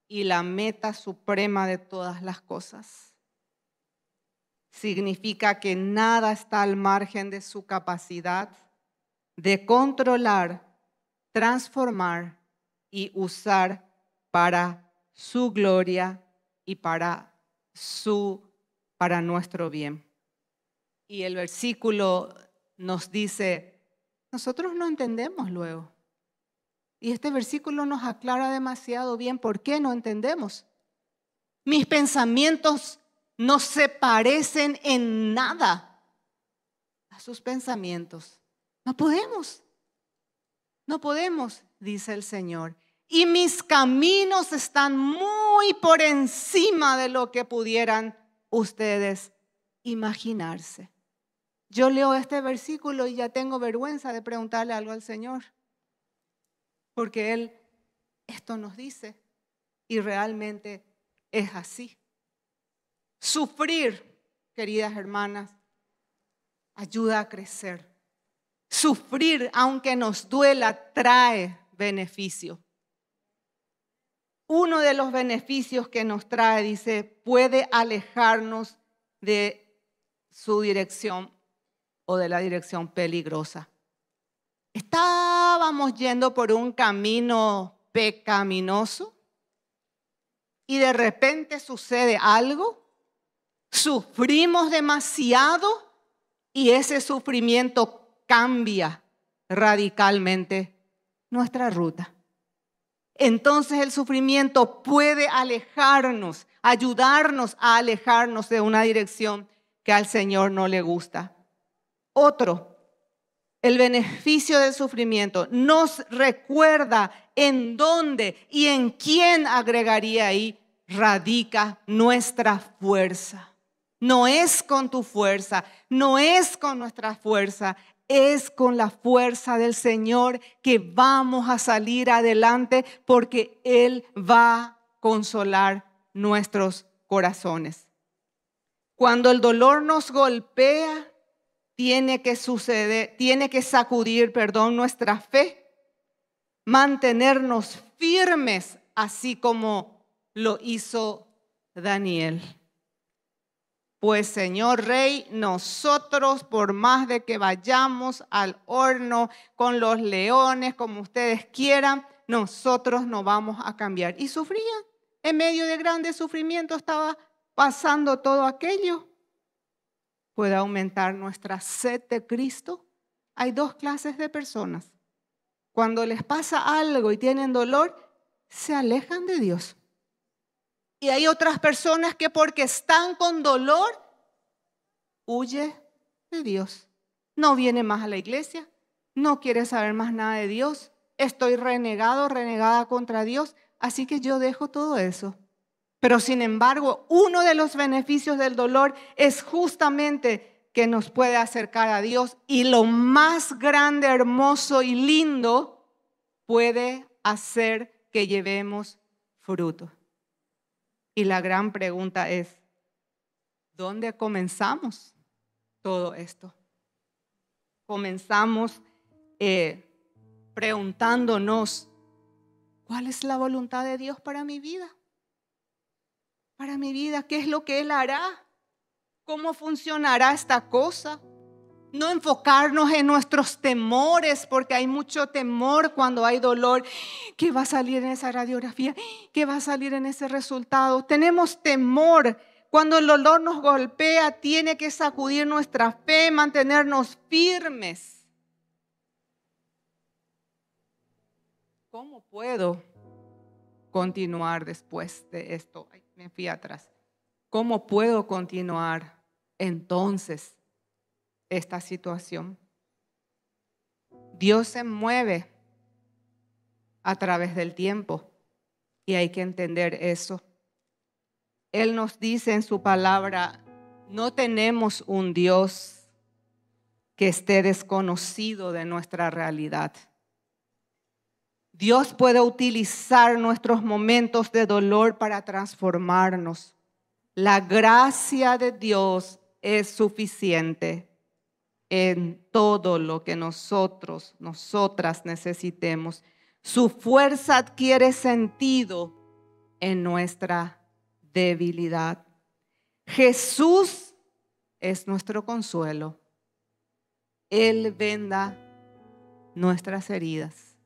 y la meta suprema de todas las cosas. Significa que nada está al margen de su capacidad de controlar, transformar y usar para su gloria y para su para nuestro bien. Y el versículo nos dice, nosotros no entendemos luego. Y este versículo nos aclara demasiado bien por qué no entendemos. Mis pensamientos no se parecen en nada a sus pensamientos. No podemos. No podemos, dice el Señor y mis caminos están muy por encima de lo que pudieran ustedes imaginarse. Yo leo este versículo y ya tengo vergüenza de preguntarle algo al Señor, porque Él esto nos dice y realmente es así. Sufrir, queridas hermanas, ayuda a crecer. Sufrir, aunque nos duela, trae beneficio uno de los beneficios que nos trae, dice, puede alejarnos de su dirección o de la dirección peligrosa. Estábamos yendo por un camino pecaminoso y de repente sucede algo, sufrimos demasiado y ese sufrimiento cambia radicalmente nuestra ruta entonces el sufrimiento puede alejarnos, ayudarnos a alejarnos de una dirección que al Señor no le gusta. Otro, el beneficio del sufrimiento nos recuerda en dónde y en quién agregaría ahí radica nuestra fuerza. No es con tu fuerza, no es con nuestra fuerza, es con la fuerza del Señor que vamos a salir adelante porque Él va a consolar nuestros corazones. Cuando el dolor nos golpea, tiene que suceder, tiene que sacudir, perdón, nuestra fe, mantenernos firmes, así como lo hizo Daniel. Pues Señor Rey, nosotros por más de que vayamos al horno con los leones, como ustedes quieran, nosotros no vamos a cambiar. Y sufría, en medio de grandes sufrimientos estaba pasando todo aquello. Puede aumentar nuestra sed de Cristo. Hay dos clases de personas. Cuando les pasa algo y tienen dolor, se alejan de Dios y hay otras personas que porque están con dolor, huye de Dios. No viene más a la iglesia, no quiere saber más nada de Dios. Estoy renegado, renegada contra Dios, así que yo dejo todo eso. Pero sin embargo, uno de los beneficios del dolor es justamente que nos puede acercar a Dios y lo más grande, hermoso y lindo puede hacer que llevemos fruto. Y la gran pregunta es, ¿dónde comenzamos todo esto? Comenzamos eh, preguntándonos, ¿cuál es la voluntad de Dios para mi vida? Para mi vida, ¿qué es lo que Él hará? ¿Cómo funcionará esta cosa? No enfocarnos en nuestros temores, porque hay mucho temor cuando hay dolor. ¿Qué va a salir en esa radiografía? ¿Qué va a salir en ese resultado? Tenemos temor. Cuando el dolor nos golpea, tiene que sacudir nuestra fe, mantenernos firmes. ¿Cómo puedo continuar después de esto? me fui atrás. ¿Cómo puedo continuar entonces esta situación. Dios se mueve a través del tiempo y hay que entender eso. Él nos dice en su palabra, no tenemos un Dios que esté desconocido de nuestra realidad. Dios puede utilizar nuestros momentos de dolor para transformarnos. La gracia de Dios es suficiente en todo lo que nosotros, nosotras necesitemos. Su fuerza adquiere sentido en nuestra debilidad. Jesús es nuestro consuelo. Él venda nuestras heridas.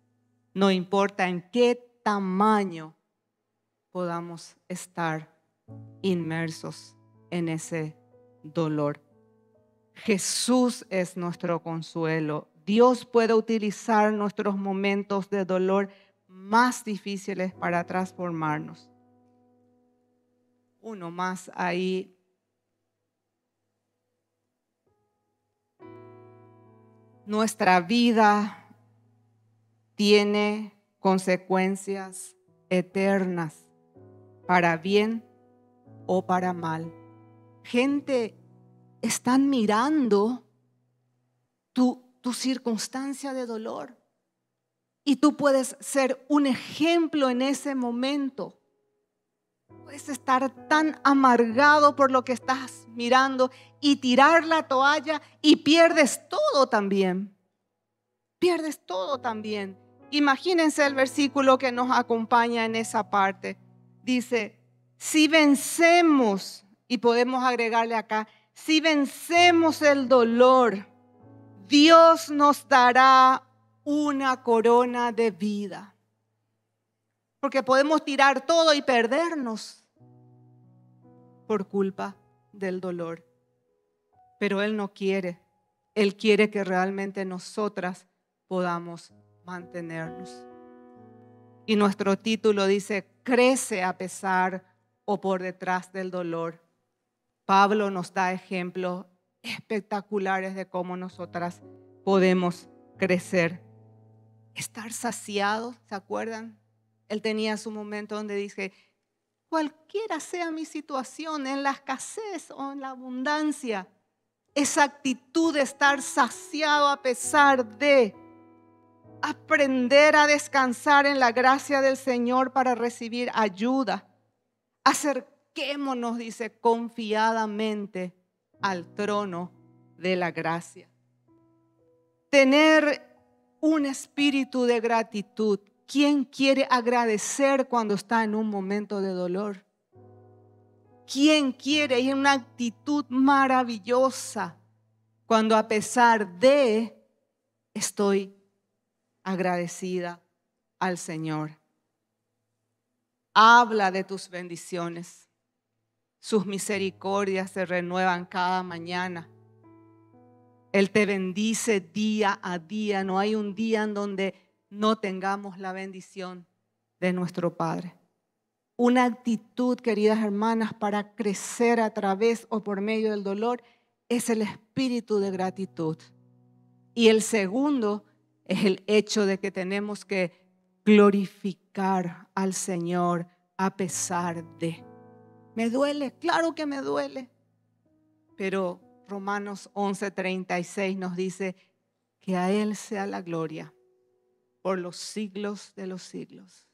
No importa en qué tamaño podamos estar inmersos en ese dolor. Jesús es nuestro consuelo. Dios puede utilizar nuestros momentos de dolor más difíciles para transformarnos. Uno más ahí. Nuestra vida tiene consecuencias eternas, para bien o para mal. Gente están mirando tu, tu circunstancia de dolor. Y tú puedes ser un ejemplo en ese momento. Puedes estar tan amargado por lo que estás mirando y tirar la toalla y pierdes todo también. Pierdes todo también. Imagínense el versículo que nos acompaña en esa parte. Dice, si vencemos, y podemos agregarle acá, si vencemos el dolor, Dios nos dará una corona de vida. Porque podemos tirar todo y perdernos por culpa del dolor. Pero Él no quiere. Él quiere que realmente nosotras podamos mantenernos. Y nuestro título dice, crece a pesar o por detrás del dolor. Pablo nos da ejemplos espectaculares de cómo nosotras podemos crecer. Estar saciado, ¿se acuerdan? Él tenía su momento donde dice, cualquiera sea mi situación, en la escasez o en la abundancia, esa actitud de estar saciado a pesar de aprender a descansar en la gracia del Señor para recibir ayuda, acercarse nos dice, confiadamente al trono de la gracia. Tener un espíritu de gratitud. ¿Quién quiere agradecer cuando está en un momento de dolor? ¿Quién quiere en una actitud maravillosa cuando a pesar de estoy agradecida al Señor? Habla de tus bendiciones. Sus misericordias se renuevan cada mañana. Él te bendice día a día. No hay un día en donde no tengamos la bendición de nuestro Padre. Una actitud, queridas hermanas, para crecer a través o por medio del dolor es el espíritu de gratitud. Y el segundo es el hecho de que tenemos que glorificar al Señor a pesar de. Me duele, claro que me duele. Pero Romanos 11:36 nos dice que a Él sea la gloria por los siglos de los siglos.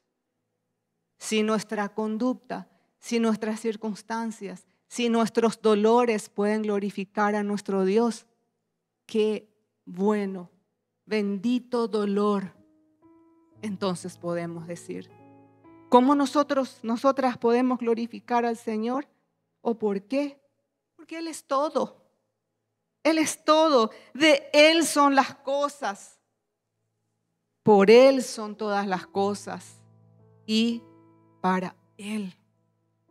Si nuestra conducta, si nuestras circunstancias, si nuestros dolores pueden glorificar a nuestro Dios, qué bueno, bendito dolor, entonces podemos decir, ¿Cómo nosotros, nosotras podemos glorificar al Señor? ¿O por qué? Porque Él es todo. Él es todo. De Él son las cosas. Por Él son todas las cosas. Y para Él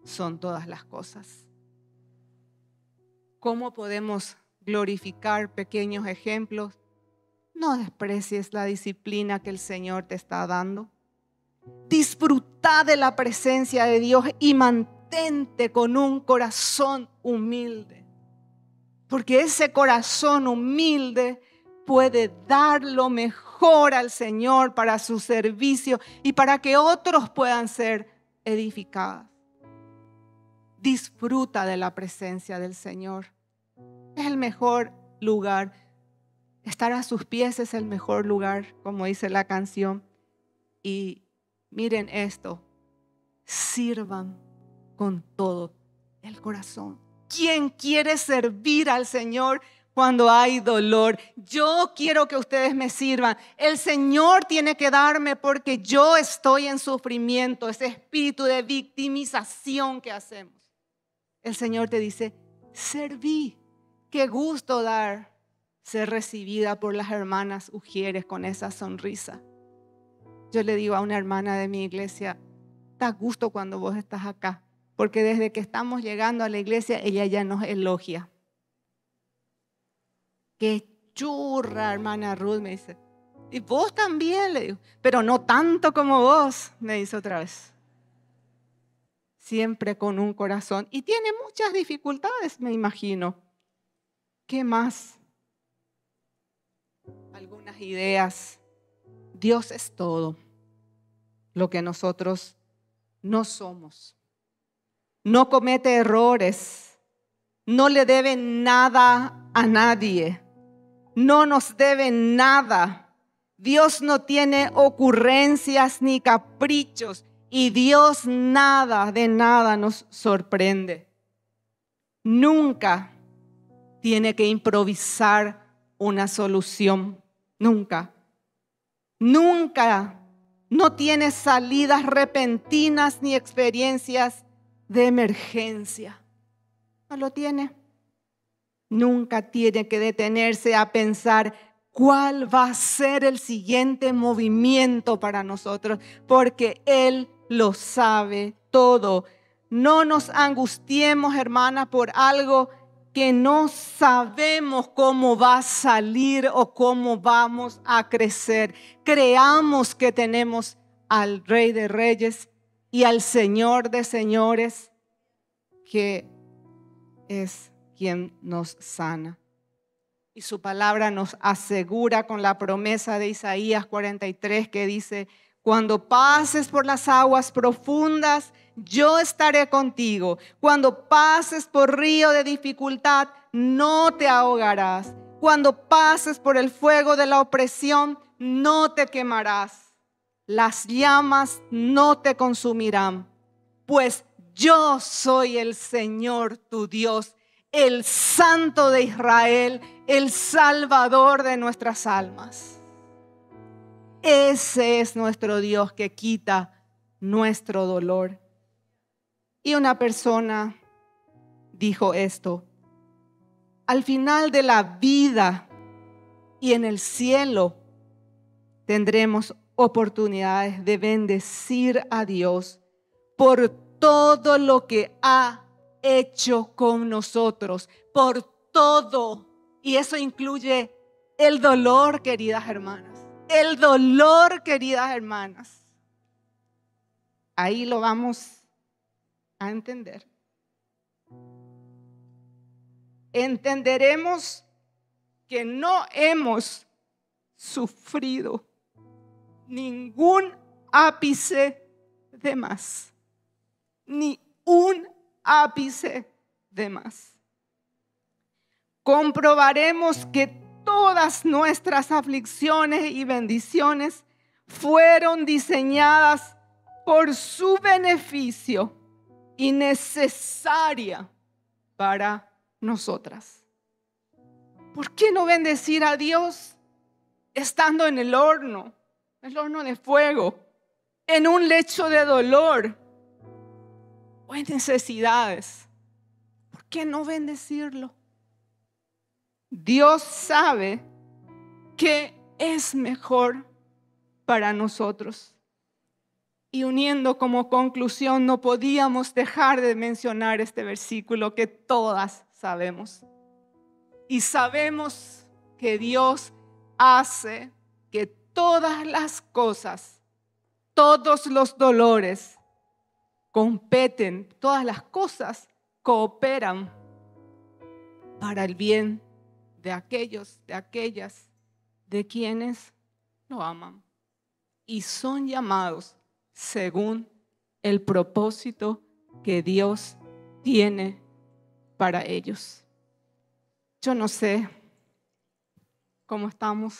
son todas las cosas. ¿Cómo podemos glorificar pequeños ejemplos? No desprecies la disciplina que el Señor te está dando. Disfruta de la presencia de Dios y mantente con un corazón humilde. Porque ese corazón humilde puede dar lo mejor al Señor para su servicio y para que otros puedan ser edificados. Disfruta de la presencia del Señor. Es el mejor lugar. Estar a sus pies es el mejor lugar, como dice la canción. Y miren esto, sirvan con todo el corazón. ¿Quién quiere servir al Señor cuando hay dolor? Yo quiero que ustedes me sirvan. El Señor tiene que darme porque yo estoy en sufrimiento, ese espíritu de victimización que hacemos. El Señor te dice, serví. Qué gusto dar ser recibida por las hermanas Ujieres con esa sonrisa. Yo le digo a una hermana de mi iglesia, da gusto cuando vos estás acá, porque desde que estamos llegando a la iglesia, ella ya nos elogia. Qué churra, hermana oh. Ruth, me dice. Y vos también, le digo, pero no tanto como vos, me dice otra vez. Siempre con un corazón. Y tiene muchas dificultades, me imagino. ¿Qué más? Algunas ideas. Dios es todo lo que nosotros no somos. No comete errores. No le debe nada a nadie. No nos debe nada. Dios no tiene ocurrencias ni caprichos. Y Dios nada de nada nos sorprende. Nunca tiene que improvisar una solución. Nunca. Nunca no tiene salidas repentinas ni experiencias de emergencia. No lo tiene. Nunca tiene que detenerse a pensar cuál va a ser el siguiente movimiento para nosotros, porque Él lo sabe todo. No nos angustiemos, hermana, por algo que no sabemos cómo va a salir o cómo vamos a crecer. Creamos que tenemos al Rey de Reyes y al Señor de Señores, que es quien nos sana. Y su palabra nos asegura con la promesa de Isaías 43 que dice, cuando pases por las aguas profundas, yo estaré contigo. Cuando pases por río de dificultad, no te ahogarás. Cuando pases por el fuego de la opresión, no te quemarás. Las llamas no te consumirán, pues yo soy el Señor tu Dios, el Santo de Israel, el Salvador de nuestras almas. Ese es nuestro Dios que quita nuestro dolor. Y una persona dijo esto, al final de la vida y en el cielo tendremos oportunidades de bendecir a Dios por todo lo que ha hecho con nosotros, por todo. Y eso incluye el dolor, queridas hermanas. El dolor, queridas hermanas. Ahí lo vamos a entender. Entenderemos que no hemos sufrido ningún ápice de más, ni un ápice de más. Comprobaremos que todas nuestras aflicciones y bendiciones fueron diseñadas por su beneficio y necesaria para nosotras. ¿Por qué no bendecir a Dios estando en el horno, el horno de fuego, en un lecho de dolor o en necesidades? ¿Por qué no bendecirlo? Dios sabe que es mejor para nosotros. Y uniendo como conclusión, no podíamos dejar de mencionar este versículo que todas sabemos. Y sabemos que Dios hace que todas las cosas, todos los dolores, competen, todas las cosas cooperan para el bien de aquellos, de aquellas, de quienes lo aman y son llamados según el propósito que Dios tiene para ellos. Yo no sé cómo estamos.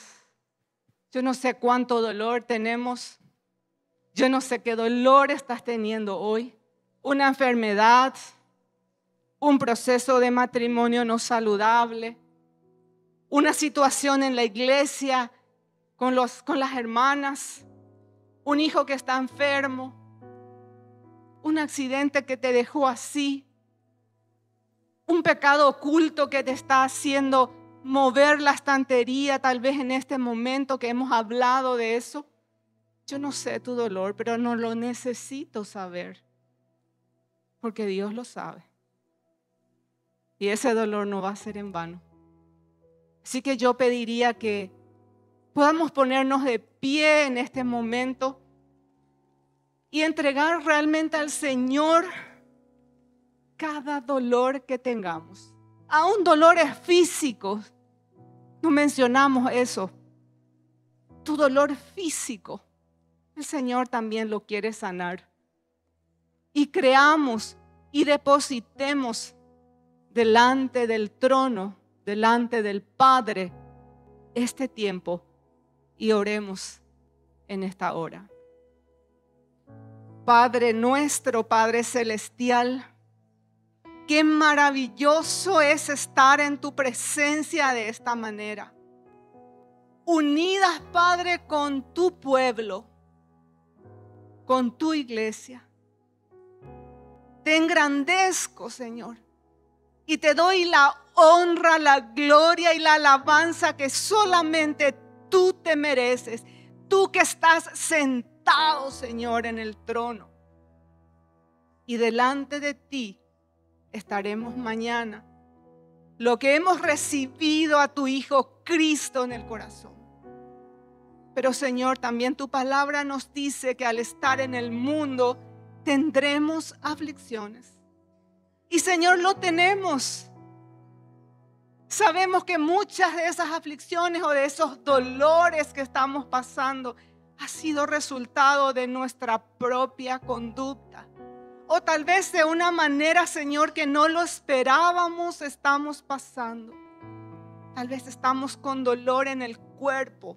Yo no sé cuánto dolor tenemos. Yo no sé qué dolor estás teniendo hoy. Una enfermedad, un proceso de matrimonio no saludable, una situación en la iglesia con, con las hermanas, un hijo que está enfermo, un accidente que te dejó así, un pecado oculto que te está haciendo mover la estantería tal vez en este momento que hemos hablado de eso. Yo no sé tu dolor, pero no lo necesito saber, porque Dios lo sabe. Y ese dolor no va a ser en vano. Así que yo pediría que podamos ponernos de pie en este momento y entregar realmente al Señor cada dolor que tengamos, aún dolores físicos. No mencionamos eso. Tu dolor físico, el Señor también lo quiere sanar. Y creamos y depositemos delante del trono, delante del Padre, este tiempo y oremos en esta hora. Padre nuestro, Padre celestial, qué maravilloso es estar en tu presencia de esta manera. Unidas, Padre, con tu pueblo, con tu iglesia. Te engrandezco, Señor, y te doy la honra, la gloria y la alabanza que solamente tú te mereces, tú que estás sentado, Señor, en el trono. Y delante de ti estaremos mañana. Lo que hemos recibido a tu Hijo Cristo en el corazón. Pero Señor, también tu palabra nos dice que al estar en el mundo tendremos aflicciones. Y Señor, lo tenemos. Sabemos que muchas de esas aflicciones o de esos dolores que estamos pasando ha sido resultado de nuestra propia conducta. O tal vez de una manera, Señor, que no lo esperábamos, estamos pasando. Tal vez estamos con dolor en el cuerpo.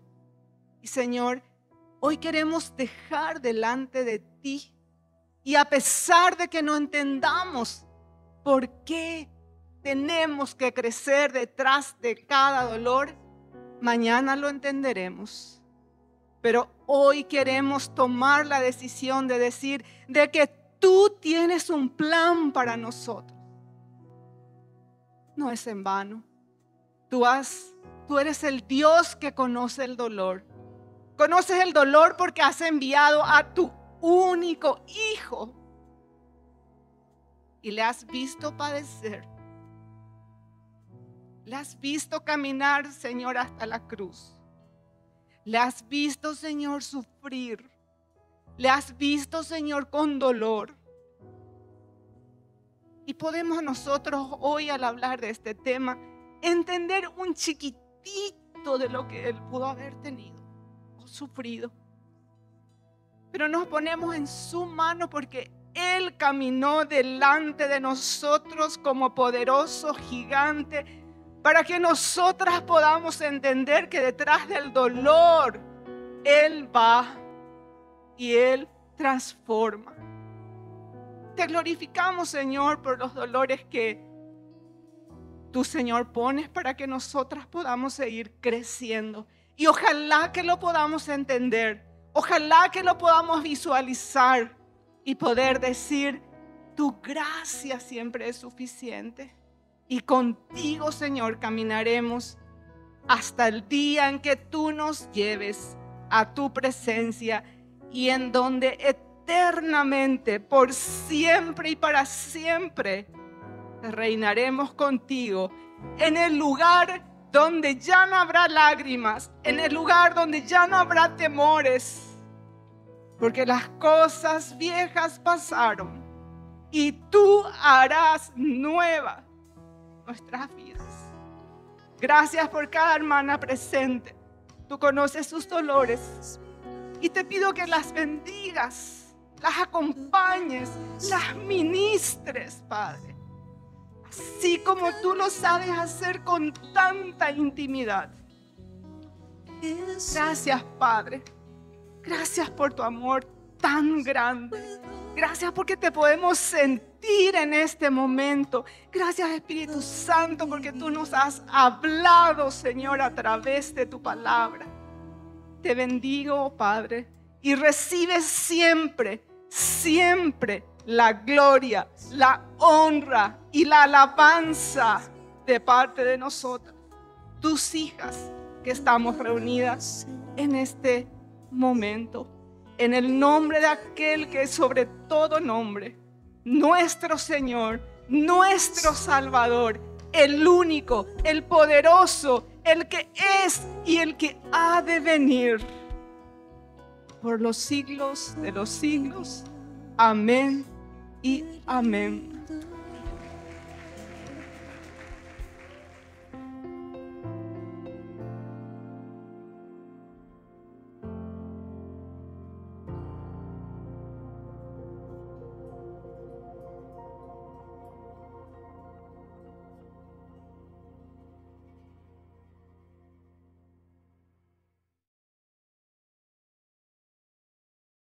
Y Señor, hoy queremos dejar delante de ti. Y a pesar de que no entendamos por qué tenemos que crecer detrás de cada dolor. Mañana lo entenderemos. Pero hoy queremos tomar la decisión de decir de que tú tienes un plan para nosotros. No es en vano. Tú has tú eres el Dios que conoce el dolor. Conoces el dolor porque has enviado a tu único hijo y le has visto padecer. La has visto caminar, Señor, hasta la cruz. La has visto, Señor, sufrir. Le has visto, Señor, con dolor. Y podemos nosotros hoy al hablar de este tema entender un chiquitito de lo que él pudo haber tenido o sufrido. Pero nos ponemos en su mano porque él caminó delante de nosotros como poderoso gigante para que nosotras podamos entender que detrás del dolor Él va y Él transforma. Te glorificamos, Señor, por los dolores que tú, Señor, pones para que nosotras podamos seguir creciendo. Y ojalá que lo podamos entender, ojalá que lo podamos visualizar y poder decir, tu gracia siempre es suficiente y contigo, Señor, caminaremos hasta el día en que tú nos lleves a tu presencia y en donde eternamente, por siempre y para siempre, reinaremos contigo en el lugar donde ya no habrá lágrimas, en el lugar donde ya no habrá temores, porque las cosas viejas pasaron y tú harás nuevas nuestras vidas. Gracias por cada hermana presente. Tú conoces sus dolores y te pido que las bendigas, las acompañes, las ministres, Padre. Así como tú lo sabes hacer con tanta intimidad. Gracias, Padre. Gracias por tu amor tan grande. Gracias porque te podemos sentir en este momento. Gracias Espíritu Santo porque tú nos has hablado, Señor, a través de tu palabra. Te bendigo, oh Padre, y recibes siempre, siempre la gloria, la honra y la alabanza de parte de nosotras, tus hijas que estamos reunidas en este momento. En el nombre de aquel que es sobre todo nombre nuestro Señor, nuestro Salvador, el único, el poderoso, el que es y el que ha de venir por los siglos de los siglos. Amén y amén.